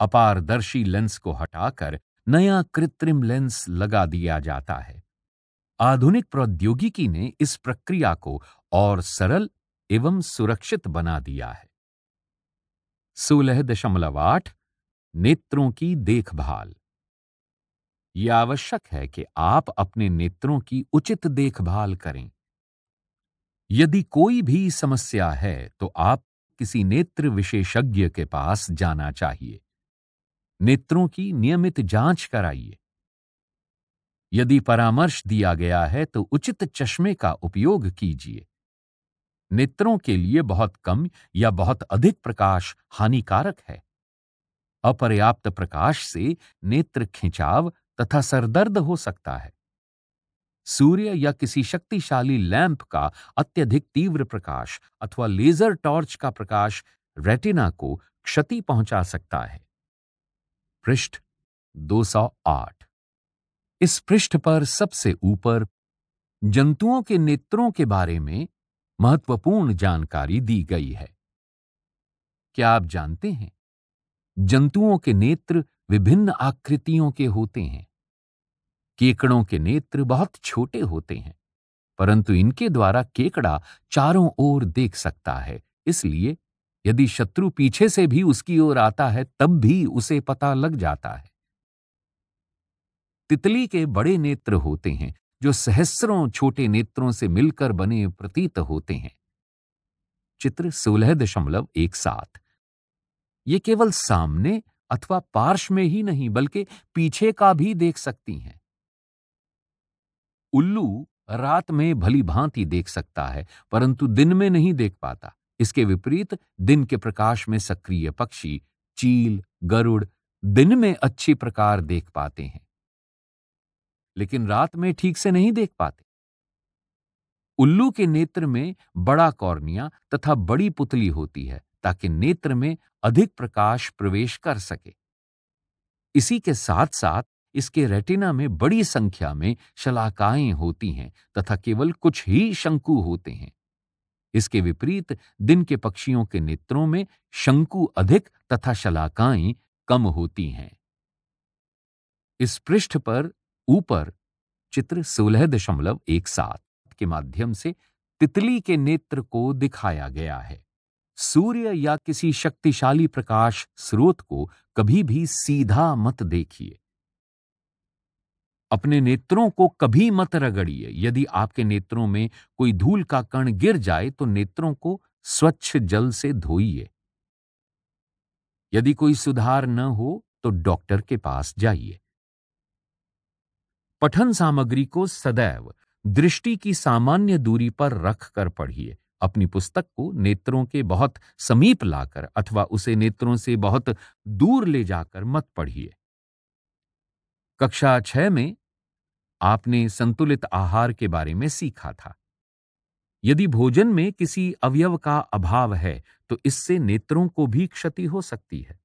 अपारदर्शी लेंस को हटाकर नया कृत्रिम लेंस लगा दिया जाता है आधुनिक प्रौद्योगिकी ने इस प्रक्रिया को और सरल एवं सुरक्षित बना दिया है सोलह दशमलव आठ नेत्रों की देखभाल यह आवश्यक है कि आप अपने नेत्रों की उचित देखभाल करें यदि कोई भी समस्या है तो आप किसी नेत्र विशेषज्ञ के पास जाना चाहिए नेत्रों की नियमित जांच कराइए यदि परामर्श दिया गया है तो उचित चश्मे का उपयोग कीजिए नेत्रों के लिए बहुत कम या बहुत अधिक प्रकाश हानिकारक है अपर्याप्त प्रकाश से नेत्र खिंचाव तथा सरदर्द हो सकता है सूर्य या किसी शक्तिशाली लैंप का अत्यधिक तीव्र प्रकाश अथवा लेजर टॉर्च का प्रकाश रेटिना को क्षति पहुंचा सकता है पृष्ठ 208 इस पृष्ठ पर सबसे ऊपर जंतुओं के नेत्रों के बारे में महत्वपूर्ण जानकारी दी गई है क्या आप जानते हैं जंतुओं के नेत्र विभिन्न आकृतियों के होते हैं केकड़ों के नेत्र बहुत छोटे होते हैं परंतु इनके द्वारा केकड़ा चारों ओर देख सकता है इसलिए यदि शत्रु पीछे से भी उसकी ओर आता है तब भी उसे पता लग जाता है तितली के बड़े नेत्र होते हैं जो सहस्रों छोटे नेत्रों से मिलकर बने प्रतीत होते हैं चित्र सोलह दशमलव एक सात ये केवल सामने अथवा पार्श में ही नहीं बल्कि पीछे का भी देख सकती हैं उल्लू रात में भली भांति देख सकता है परंतु दिन में नहीं देख पाता इसके विपरीत दिन के प्रकाश में सक्रिय पक्षी चील गरुड़ दिन में अच्छी प्रकार देख पाते हैं लेकिन रात में ठीक से नहीं देख पाते उल्लू के नेत्र में बड़ा कॉर्निया तथा बड़ी पुतली होती है ताकि नेत्र में अधिक प्रकाश प्रवेश कर सके इसी के साथ साथ इसके रेटिना में बड़ी संख्या में शलाकाएं होती हैं तथा केवल कुछ ही शंकु होते हैं इसके विपरीत दिन के पक्षियों के नेत्रों में शंकु अधिक तथा शलाकाएं कम होती हैं इस पृष्ठ पर ऊपर चित्र सोलह दशमलव एक सात के माध्यम से तितली के नेत्र को दिखाया गया है सूर्य या किसी शक्तिशाली प्रकाश स्रोत को कभी भी सीधा मत देखिए अपने नेत्रों को कभी मत रगड़िए यदि आपके नेत्रों में कोई धूल का कण गिर जाए तो नेत्रों को स्वच्छ जल से धोइए यदि कोई सुधार न हो तो डॉक्टर के पास जाइए पठन सामग्री को सदैव दृष्टि की सामान्य दूरी पर रख कर पढ़िए अपनी पुस्तक को नेत्रों के बहुत समीप लाकर अथवा उसे नेत्रों से बहुत दूर ले जाकर मत पढ़िए कक्षा छह में आपने संतुलित आहार के बारे में सीखा था यदि भोजन में किसी अवयव का अभाव है तो इससे नेत्रों को भी क्षति हो सकती है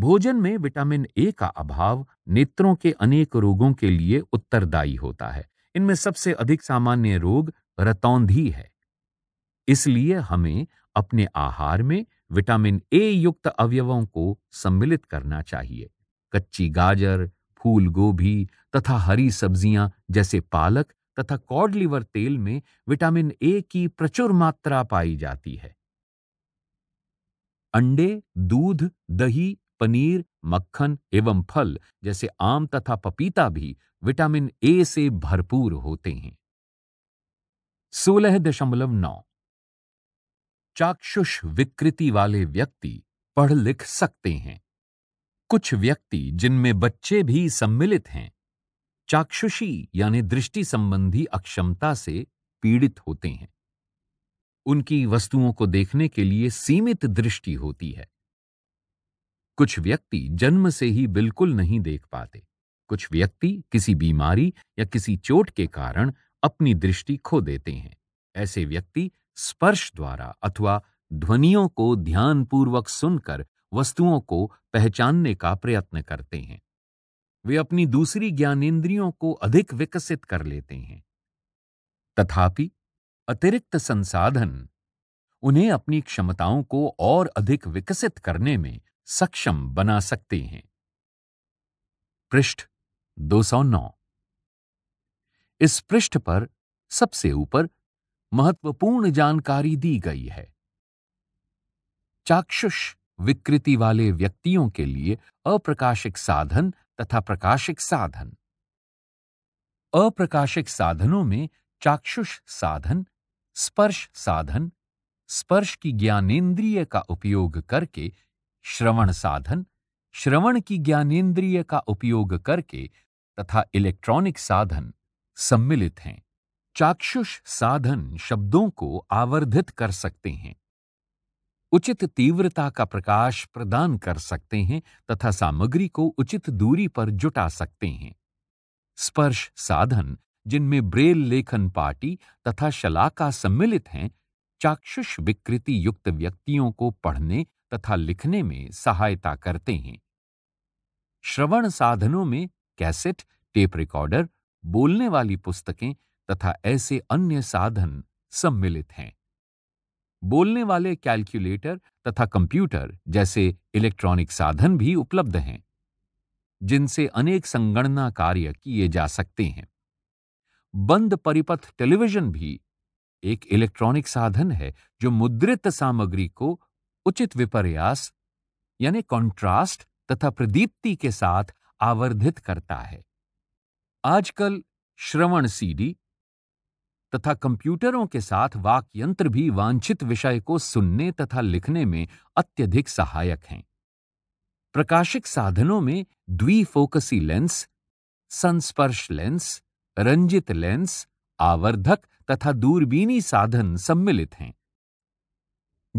भोजन में विटामिन ए का अभाव नेत्रों के अनेक रोगों के लिए उत्तरदायी होता है इनमें सबसे अधिक सामान्य रोग रतौंधी है इसलिए हमें अपने आहार में विटामिन ए युक्त अवयवों को सम्मिलित करना चाहिए कच्ची गाजर फूल गोभी तथा हरी सब्जियां जैसे पालक तथा कॉड लिवर तेल में विटामिन ए की प्रचुर मात्रा पाई जाती है अंडे दूध दही पनीर मक्खन एवं फल जैसे आम तथा पपीता भी विटामिन ए से भरपूर होते हैं सोलह दशमलव नौ चाक्षुष विकृति वाले व्यक्ति पढ़ लिख सकते हैं कुछ व्यक्ति जिनमें बच्चे भी सम्मिलित हैं चाक्षुषी यानी दृष्टि संबंधी अक्षमता से पीड़ित होते हैं उनकी वस्तुओं को देखने के लिए सीमित दृष्टि होती है कुछ व्यक्ति जन्म से ही बिल्कुल नहीं देख पाते कुछ व्यक्ति किसी बीमारी या किसी चोट के कारण अपनी दृष्टि खो देते हैं ऐसे व्यक्ति स्पर्श द्वारा अथवा ध्वनियों को ध्यानपूर्वक सुनकर वस्तुओं को पहचानने का प्रयत्न करते हैं वे अपनी दूसरी ज्ञानेन्द्रियों को अधिक विकसित कर लेते हैं तथापि अतिरिक्त संसाधन उन्हें अपनी क्षमताओं को और अधिक विकसित करने में सक्षम बना सकते हैं पृष्ठ 209 इस पृष्ठ पर सबसे ऊपर महत्वपूर्ण जानकारी दी गई है चाक्षुष विकृति वाले व्यक्तियों के लिए अप्रकाशिक साधन तथा प्रकाशिक साधन अप्रकाशिक साधनों में चाक्षुष साधन स्पर्श साधन स्पर्श की ज्ञानेन्द्रिय का उपयोग करके श्रवण साधन श्रवण की ज्ञानेन्द्रिय का उपयोग करके तथा इलेक्ट्रॉनिक साधन सम्मिलित हैं चाक्षुष साधन शब्दों को आवर्धित कर सकते हैं उचित तीव्रता का प्रकाश प्रदान कर सकते हैं तथा सामग्री को उचित दूरी पर जुटा सकते हैं स्पर्श साधन जिनमें ब्रेल लेखन पार्टी तथा शलाका सम्मिलित हैं चाक्षुष विकृति युक्त व्यक्तियों को पढ़ने तथा लिखने में सहायता करते हैं श्रवण साधनों में कैसेट टेप रिकॉर्डर बोलने वाली पुस्तकें तथा ऐसे अन्य साधन सम्मिलित हैं बोलने वाले कैलकुलेटर तथा कंप्यूटर जैसे इलेक्ट्रॉनिक साधन भी उपलब्ध हैं जिनसे अनेक संगणना कार्य किए जा सकते हैं बंद परिपथ टेलीविजन भी एक इलेक्ट्रॉनिक साधन है जो मुद्रित सामग्री को उचित विपर्यास यानी कंट्रास्ट तथा प्रदीप्ति के साथ आवर्धित करता है आजकल श्रवण सीडी तथा कंप्यूटरों के साथ वाक्यंत्र भी वांछित विषय को सुनने तथा लिखने में अत्यधिक सहायक हैं प्रकाशिक साधनों में द्विफोकसी लेंस संस्पर्श लेंस रंजित लेंस आवर्धक तथा दूरबीनी साधन सम्मिलित हैं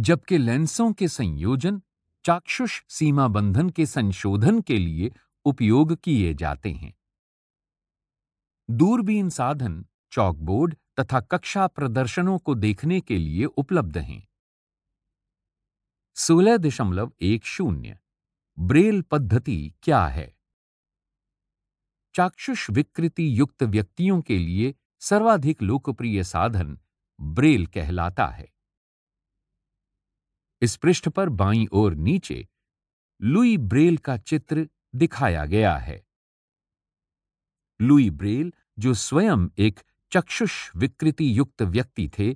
जबकि लेंसों के संयोजन चाक्षुष सीमा बंधन के संशोधन के लिए उपयोग किए जाते हैं दूरबीन साधन चौकबोर्ड तथा कक्षा प्रदर्शनों को देखने के लिए उपलब्ध हैं सोलह दशमलव एक शून्य ब्रेल पद्धति क्या है चाक्षुष विकृति युक्त व्यक्तियों के लिए सर्वाधिक लोकप्रिय साधन ब्रेल कहलाता है इस पृष्ठ पर बाईं ओर नीचे लुई ब्रेल का चित्र दिखाया गया है लुई ब्रेल जो स्वयं एक चक्षुष विकृति युक्त व्यक्ति थे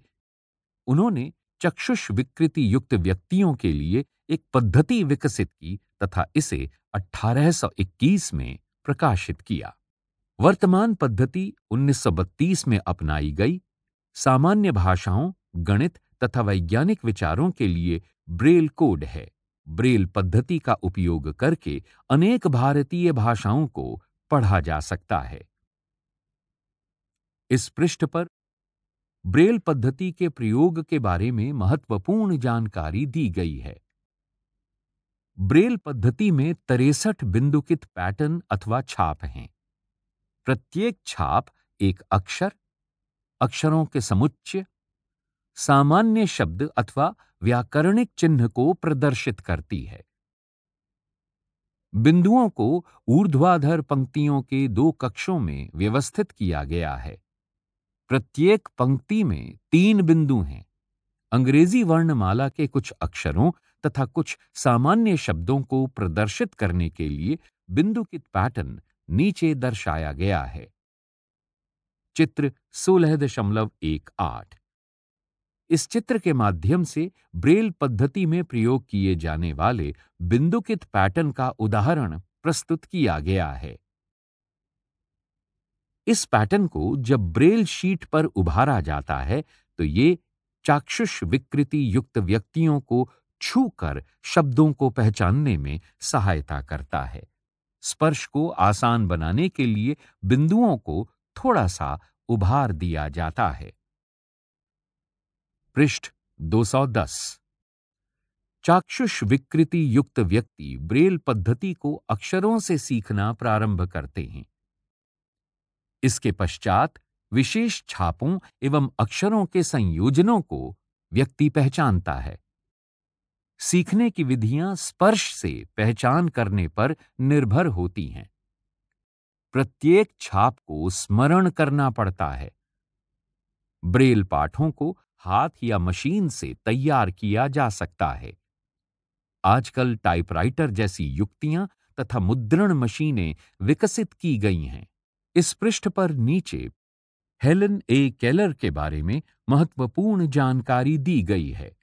उन्होंने चक्षुष विकृति युक्त व्यक्तियों के लिए एक पद्धति विकसित की तथा इसे 1821 में प्रकाशित किया वर्तमान पद्धति 1932 में अपनाई गई सामान्य भाषाओं गणित तथा वैज्ञानिक विचारों के लिए ब्रेल कोड है ब्रेल पद्धति का उपयोग करके अनेक भारतीय भाषाओं को पढ़ा जा सकता है इस पृष्ठ पर ब्रेल पद्धति के प्रयोग के बारे में महत्वपूर्ण जानकारी दी गई है ब्रेल पद्धति में तिरसठ बिंदुकित पैटर्न अथवा छाप हैं प्रत्येक छाप एक अक्षर अक्षरों के समुच्चय सामान्य शब्द अथवा व्याकरणिक चिन्ह को प्रदर्शित करती है बिंदुओं को ऊर्ध्वाधर पंक्तियों के दो कक्षों में व्यवस्थित किया गया है प्रत्येक पंक्ति में तीन बिंदु हैं अंग्रेजी वर्णमाला के कुछ अक्षरों तथा कुछ सामान्य शब्दों को प्रदर्शित करने के लिए बिंदुकित पैटर्न नीचे दर्शाया गया है चित्र सोलह दशमलव एक आठ इस चित्र के माध्यम से ब्रेल पद्धति में प्रयोग किए जाने वाले बिंदुकित पैटर्न का उदाहरण प्रस्तुत किया गया है इस पैटर्न को जब ब्रेल शीट पर उभारा जाता है तो ये चाक्षुष विकृति युक्त व्यक्तियों को छूकर शब्दों को पहचानने में सहायता करता है स्पर्श को आसान बनाने के लिए बिंदुओं को थोड़ा सा उभार दिया जाता है पृष्ठ 210 चाक्षुष विकृति युक्त व्यक्ति ब्रेल पद्धति को अक्षरों से सीखना प्रारंभ करते हैं इसके पश्चात विशेष छापों एवं अक्षरों के संयोजनों को व्यक्ति पहचानता है सीखने की विधियां स्पर्श से पहचान करने पर निर्भर होती हैं प्रत्येक छाप को स्मरण करना पड़ता है ब्रेल पाठों को हाथ या मशीन से तैयार किया जा सकता है आजकल टाइपराइटर जैसी युक्तियां तथा मुद्रण मशीनें विकसित की गई हैं इस पृष्ठ पर नीचे हेलन ए केलर के बारे में महत्वपूर्ण जानकारी दी गई है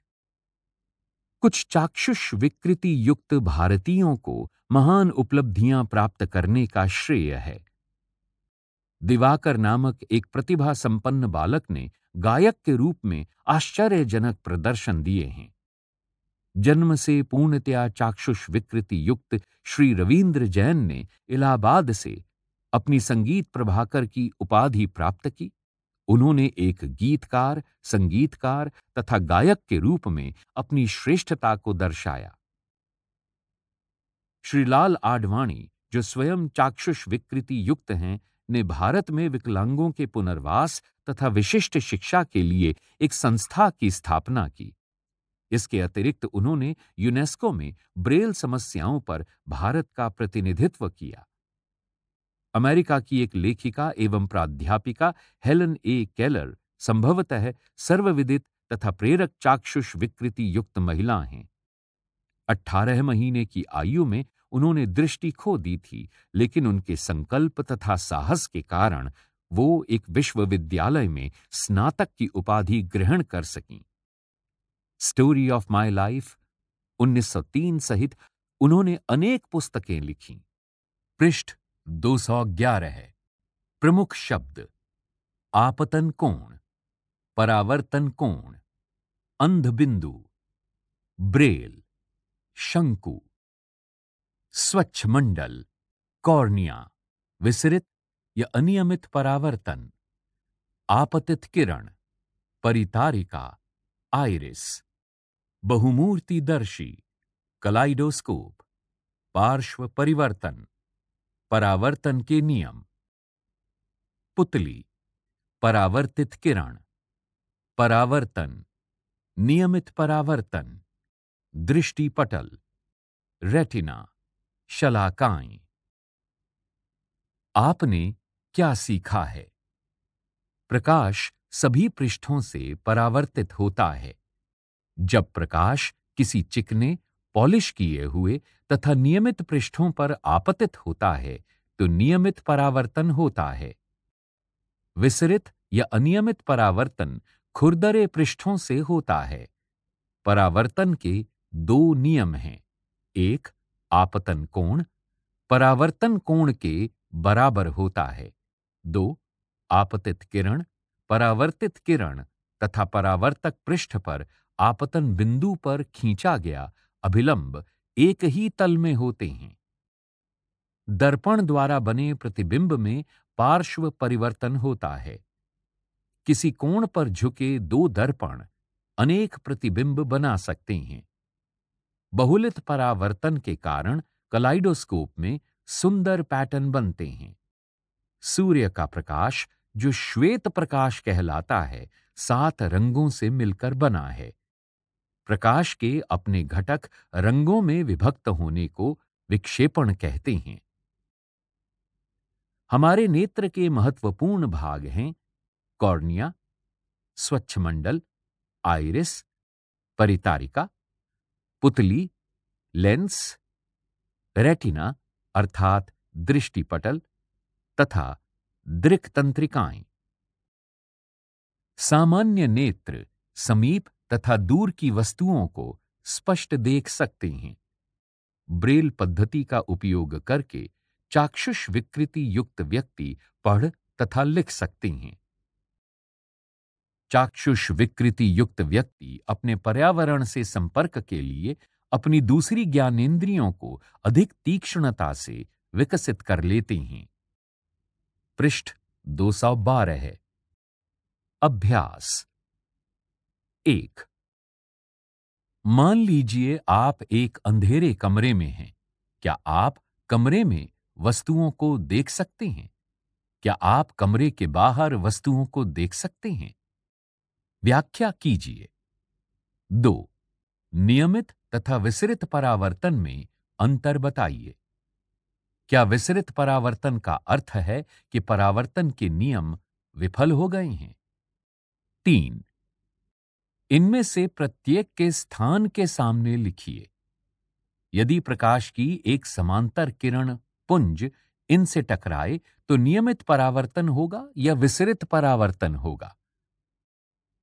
कुछ चाक्षुष विकृति युक्त भारतीयों को महान उपलब्धियां प्राप्त करने का श्रेय है दिवाकर नामक एक प्रतिभा संपन्न बालक ने गायक के रूप में आश्चर्यजनक प्रदर्शन दिए हैं जन्म से पूर्णतया चाक्षुष विकृति युक्त श्री रविन्द्र जैन ने इलाहाबाद से अपनी संगीत प्रभाकर की उपाधि प्राप्त की उन्होंने एक गीतकार संगीतकार तथा गायक के रूप में अपनी श्रेष्ठता को दर्शाया श्रीलाल आडवाणी जो स्वयं चाक्षुष विकृति युक्त हैं ने भारत में विकलांगों के पुनर्वास तथा विशिष्ट शिक्षा के लिए एक संस्था की स्थापना की इसके अतिरिक्त उन्होंने यूनेस्को में ब्रेल समस्याओं पर भारत का प्रतिनिधित्व किया अमेरिका की एक लेखिका एवं प्राध्यापिका हेलन ए केलर संभवतः सर्वविदित तथा प्रेरक चाक्षुष विकृति युक्त महिला हैं अठारह महीने की आयु में उन्होंने दृष्टि खो दी थी लेकिन उनके संकल्प तथा साहस के कारण वो एक विश्वविद्यालय में स्नातक की उपाधि ग्रहण कर सकी स्टोरी ऑफ माय लाइफ 1903 सहित उन्होंने अनेक पुस्तकें लिखी पृष्ठ दो सौ ग्यारह प्रमुख शब्द आपतन कोण परावर्तन कोण अंधबिंदु ब्रेल शंकु स्वच्छ मंडल कॉर्निया विसरित या अनियमित परावर्तन आपतित किरण परितारिका आयरिस बहुमूर्तिदर्शी कलाइडोस्कोप पार्श्व परिवर्तन परावर्तन के नियम पुतली परावर्तित किरण परावर्तन नियमित परावर्तन दृष्टिपटल रेटिना शलाकाएं आपने क्या सीखा है प्रकाश सभी पृष्ठों से परावर्तित होता है जब प्रकाश किसी चिकने पॉलिश किए हुए तथा नियमित पृष्ठों पर आपतित होता है तो नियमित परावर्तन होता है विसरित या अनियमित परावर्तन खुरदरे पृष्ठों से होता है परावर्तन के दो नियम हैं एक आपतन कोण परावर्तन कोण के बराबर होता है दो आपतित किरण परावर्तित किरण तथा परावर्तक पृष्ठ पर आपतन बिंदु पर खींचा गया अभिलंब एक ही तल में होते हैं दर्पण द्वारा बने प्रतिबिंब में पार्श्व परिवर्तन होता है किसी कोण पर झुके दो दर्पण अनेक प्रतिबिंब बना सकते हैं बहुलित परावर्तन के कारण कलाइडोस्कोप में सुंदर पैटर्न बनते हैं सूर्य का प्रकाश जो श्वेत प्रकाश कहलाता है सात रंगों से मिलकर बना है प्रकाश के अपने घटक रंगों में विभक्त होने को विक्षेपण कहते हैं हमारे नेत्र के महत्वपूर्ण भाग हैं कॉर्निया स्वच्छ मंडल आइरिस परितारिका पुतली लेंस रेटिना अर्थात दृष्टिपटल तथा दृक्तंत्रिकाएं सामान्य नेत्र समीप तथा दूर की वस्तुओं को स्पष्ट देख सकते हैं ब्रेल पद्धति का उपयोग करके चाक्षुष विकृति युक्त व्यक्ति पढ़ तथा लिख सकते हैं चाक्षुष विकृति युक्त व्यक्ति अपने पर्यावरण से संपर्क के लिए अपनी दूसरी ज्ञानेन्द्रियों को अधिक तीक्ष्णता से विकसित कर लेते हैं पृष्ठ 212 है अभ्यास एक मान लीजिए आप एक अंधेरे कमरे में हैं क्या आप कमरे में वस्तुओं को देख सकते हैं क्या आप कमरे के बाहर वस्तुओं को देख सकते हैं व्याख्या कीजिए दो नियमित तथा विसरित परावर्तन में अंतर बताइए क्या विसरित परावर्तन का अर्थ है कि परावर्तन के नियम विफल हो गए हैं तीन इनमें से प्रत्येक के स्थान के सामने लिखिए यदि प्रकाश की एक समांतर किरण पुंज इनसे टकराए तो नियमित परावर्तन होगा या विसरित परावर्तन होगा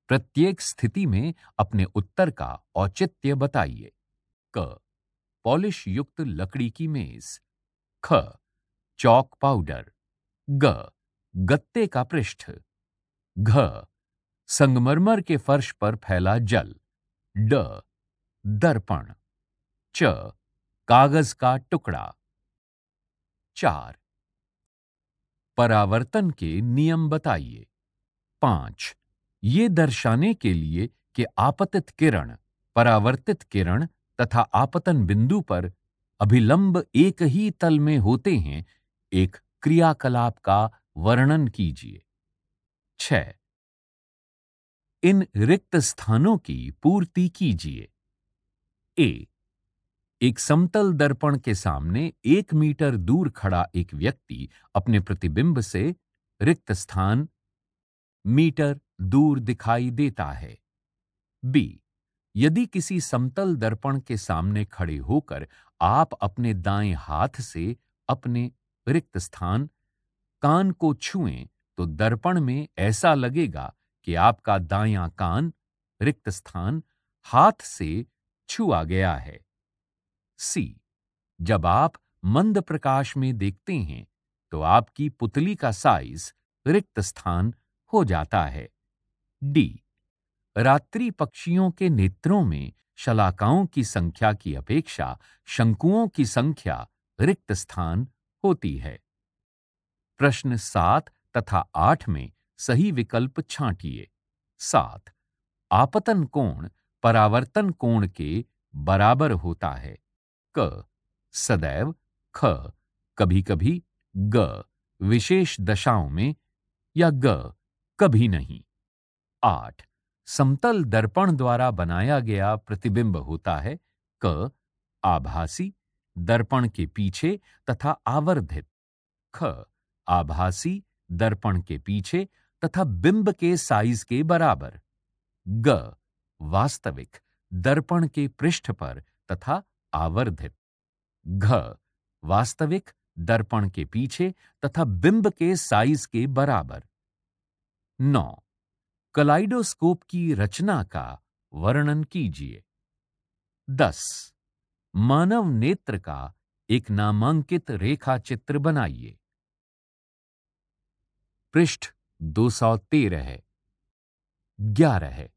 प्रत्येक स्थिति में अपने उत्तर का औचित्य बताइए क पॉलिश युक्त लकड़ी की मेज ख चौक पाउडर ग गत्ते का पृष्ठ घ संगमरमर के फर्श पर फैला जल ड दर्पण च कागज का टुकड़ा चार परावर्तन के नियम बताइए पांच ये दर्शाने के लिए कि आपतित किरण परावर्तित किरण तथा आपतन बिंदु पर अभिलंब एक ही तल में होते हैं एक क्रियाकलाप का वर्णन कीजिए छह इन रिक्त स्थानों की पूर्ति कीजिए ए एक समतल दर्पण के सामने एक मीटर दूर खड़ा एक व्यक्ति अपने प्रतिबिंब से रिक्त स्थान मीटर दूर दिखाई देता है बी यदि किसी समतल दर्पण के सामने खड़े होकर आप अपने दाएं हाथ से अपने रिक्त स्थान कान को छुएं तो दर्पण में ऐसा लगेगा कि आपका दायां कान रिक्त स्थान हाथ से छुआ गया है सी जब आप मंद प्रकाश में देखते हैं तो आपकी पुतली का साइज रिक्त स्थान हो जाता है डी रात्रि पक्षियों के नेत्रों में शलाकाओं की संख्या की अपेक्षा शंकुओं की संख्या रिक्त स्थान होती है प्रश्न सात तथा आठ में सही विकल्प छांटिए सात आपतन कोण परावर्तन कोण के बराबर होता है क सदैव ख कभी कभी ग विशेष दशाओं में या ग कभी नहीं आठ समतल दर्पण द्वारा बनाया गया प्रतिबिंब होता है क आभासी दर्पण के पीछे तथा आवर्धित ख आभासी दर्पण के पीछे तथा बिंब के साइज के बराबर ग वास्तविक दर्पण के पृष्ठ पर तथा आवर्धित घ वास्तविक दर्पण के पीछे तथा बिंब के साइज के बराबर नौ कलाइडोस्कोप की रचना का वर्णन कीजिए दस मानव नेत्र का एक नामांकित रेखा चित्र बनाइए पृष्ठ दो सौ तेरह है ग्यारह है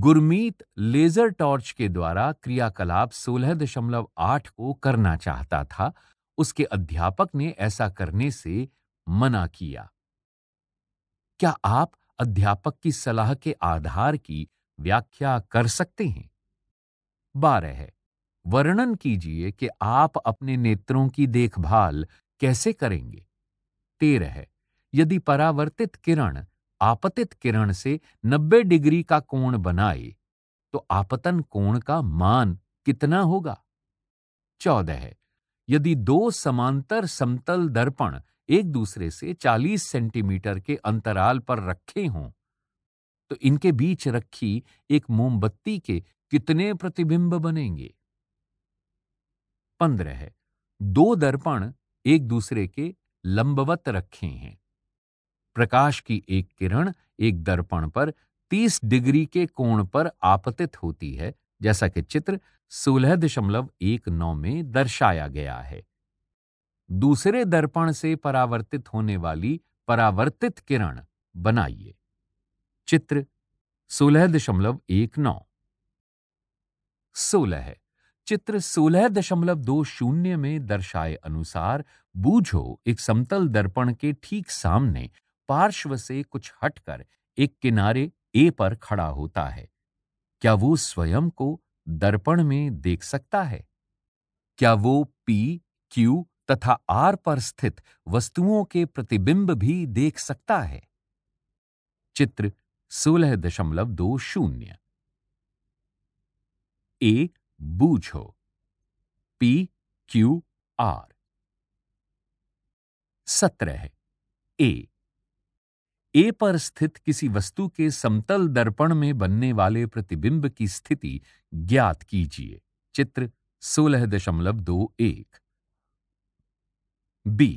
गुरमीत लेजर टॉर्च के द्वारा क्रियाकलाप सोलह दशमलव आठ को करना चाहता था उसके अध्यापक ने ऐसा करने से मना किया क्या आप अध्यापक की सलाह के आधार की व्याख्या कर सकते हैं बारह है वर्णन कीजिए कि आप अपने नेत्रों की देखभाल कैसे करेंगे तेरह है यदि परावर्तित किरण आपतित किरण से 90 डिग्री का कोण बनाए तो आपतन कोण का मान कितना होगा चौदह यदि दो समांतर समतल दर्पण एक दूसरे से 40 सेंटीमीटर के अंतराल पर रखे हों तो इनके बीच रखी एक मोमबत्ती के कितने प्रतिबिंब बनेंगे पंद्रह दो दर्पण एक दूसरे के लंबवत रखे हैं प्रकाश की एक किरण एक दर्पण पर 30 डिग्री के कोण पर आपतित होती है जैसा कि चित्र सोलह दशमलव एक नौ में दर्शाया गया है दूसरे दर्पण से परावर्तित होने वाली परावर्तित किरण बनाइए चित्र सोलह दशमलव एक नौ सोलह चित्र सोलह दशमलव दो शून्य में दर्शाए अनुसार बूझो एक समतल दर्पण के ठीक सामने पार्श्व से कुछ हटकर एक किनारे ए पर खड़ा होता है क्या वो स्वयं को दर्पण में देख सकता है क्या वो पी क्यू तथा आर पर स्थित वस्तुओं के प्रतिबिंब भी देख सकता है चित्र सोलह दशमलव दो शून्य ए बूझो पी क्यू आर सत्रह ए ए पर स्थित किसी वस्तु के समतल दर्पण में बनने वाले प्रतिबिंब की स्थिति ज्ञात कीजिए चित्र सोलह दशमलव दो एक बी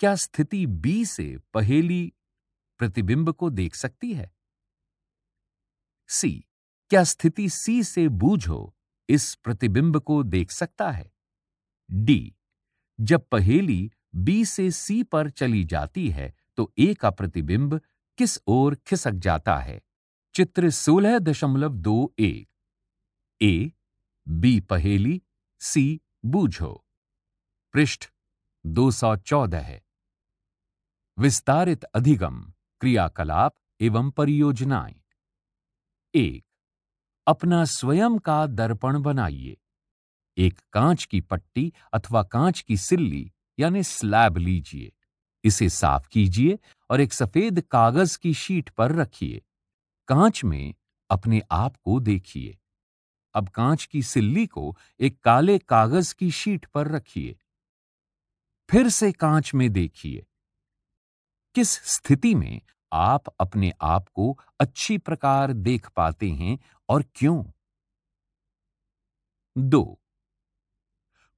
क्या स्थिति बी से पहेली प्रतिबिंब को देख सकती है सी क्या स्थिति सी से बूझो इस प्रतिबिंब को देख सकता है डी जब पहेली बी से सी पर चली जाती है तो ए का प्रतिबिंब किस ओर खिसक जाता है चित्र सोलह दशमलव दो एक ए बी पहेली सी बूझो पृष्ठ 214 है विस्तारित अधिगम क्रियाकलाप एवं परियोजनाएं एक अपना स्वयं का दर्पण बनाइए एक कांच की पट्टी अथवा कांच की सिल्ली यानी स्लैब लीजिए इसे साफ कीजिए और एक सफेद कागज की शीट पर रखिए कांच में अपने आप को देखिए अब कांच की सिल्ली को एक काले कागज की शीट पर रखिए फिर से कांच में देखिए किस स्थिति में आप अपने आप को अच्छी प्रकार देख पाते हैं और क्यों दो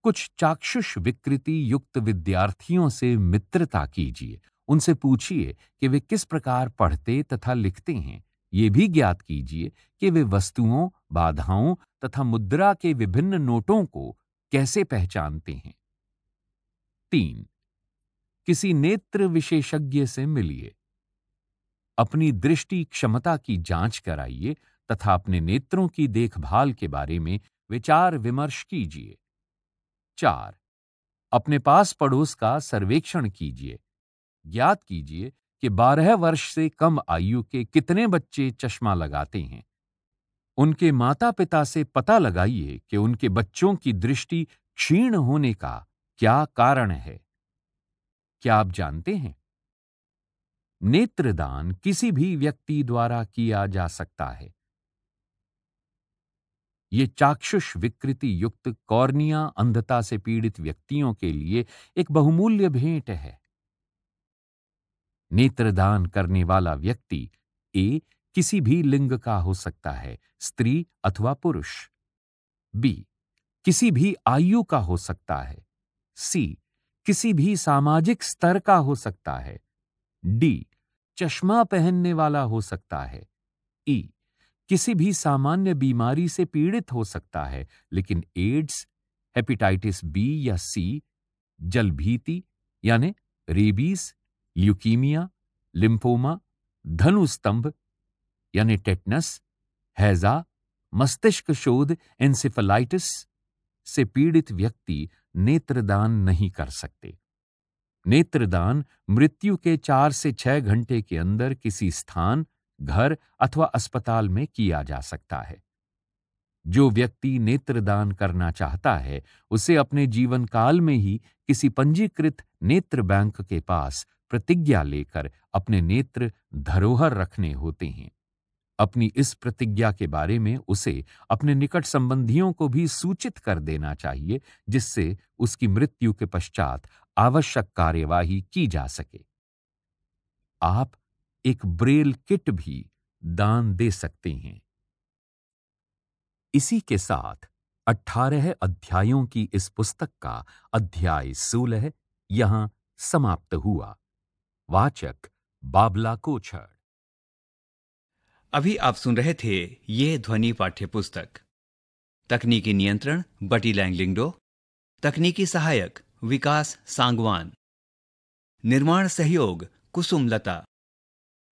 कुछ चाक्षुष विकृति युक्त विद्यार्थियों से मित्रता कीजिए उनसे पूछिए कि वे किस प्रकार पढ़ते तथा लिखते हैं ये भी ज्ञात कीजिए कि वे वस्तुओं बाधाओं तथा मुद्रा के विभिन्न नोटों को कैसे पहचानते हैं तीन किसी नेत्र विशेषज्ञ से मिलिए अपनी दृष्टि क्षमता की जांच कराइए तथा अपने नेत्रों की देखभाल के बारे में विचार विमर्श कीजिए चार अपने पास पड़ोस का सर्वेक्षण कीजिए ज्ञात कीजिए कि 12 वर्ष से कम आयु के कितने बच्चे चश्मा लगाते हैं उनके माता पिता से पता लगाइए कि उनके बच्चों की दृष्टि क्षीण होने का क्या कारण है क्या आप जानते हैं नेत्रदान किसी भी व्यक्ति द्वारा किया जा सकता है ये चाक्षुष विकृति युक्त कॉर्निया अंधता से पीड़ित व्यक्तियों के लिए एक बहुमूल्य भेंट है नेत्रदान करने वाला व्यक्ति ए किसी भी लिंग का हो सकता है स्त्री अथवा पुरुष बी किसी भी आयु का हो सकता है सी किसी भी सामाजिक स्तर का हो सकता है डी चश्मा पहनने वाला हो सकता है ई e, किसी भी सामान्य बीमारी से पीड़ित हो सकता है लेकिन एड्स हेपेटाइटिस बी या सी जलभीति यानी रेबीस ल्यूकीमिया लिम्फोमा धनुस्तंभ यानी टेटनस हैजा मस्तिष्क शोध एंसेफेलाइटिस से पीड़ित व्यक्ति नेत्रदान नहीं कर सकते नेत्रदान मृत्यु के चार से छह घंटे के अंदर किसी स्थान घर अथवा अस्पताल में किया जा सकता है जो व्यक्ति नेत्रदान करना चाहता है उसे अपने जीवन काल में ही किसी पंजीकृत नेत्र बैंक के पास प्रतिज्ञा लेकर अपने नेत्र धरोहर रखने होते हैं अपनी इस प्रतिज्ञा के बारे में उसे अपने निकट संबंधियों को भी सूचित कर देना चाहिए जिससे उसकी मृत्यु के पश्चात आवश्यक कार्यवाही की जा सके आप एक ब्रेल किट भी दान दे सकते हैं इसी के साथ अठारह अध्यायों की इस पुस्तक का अध्याय सोलह यहां समाप्त हुआ वाचक बाबला कोछड़ अभी आप सुन रहे थे ये ध्वनि पाठ्य पुस्तक तकनीकी नियंत्रण बटी लैंगलिंगडो तकनीकी सहायक विकास सांगवान निर्माण सहयोग कुसुम लता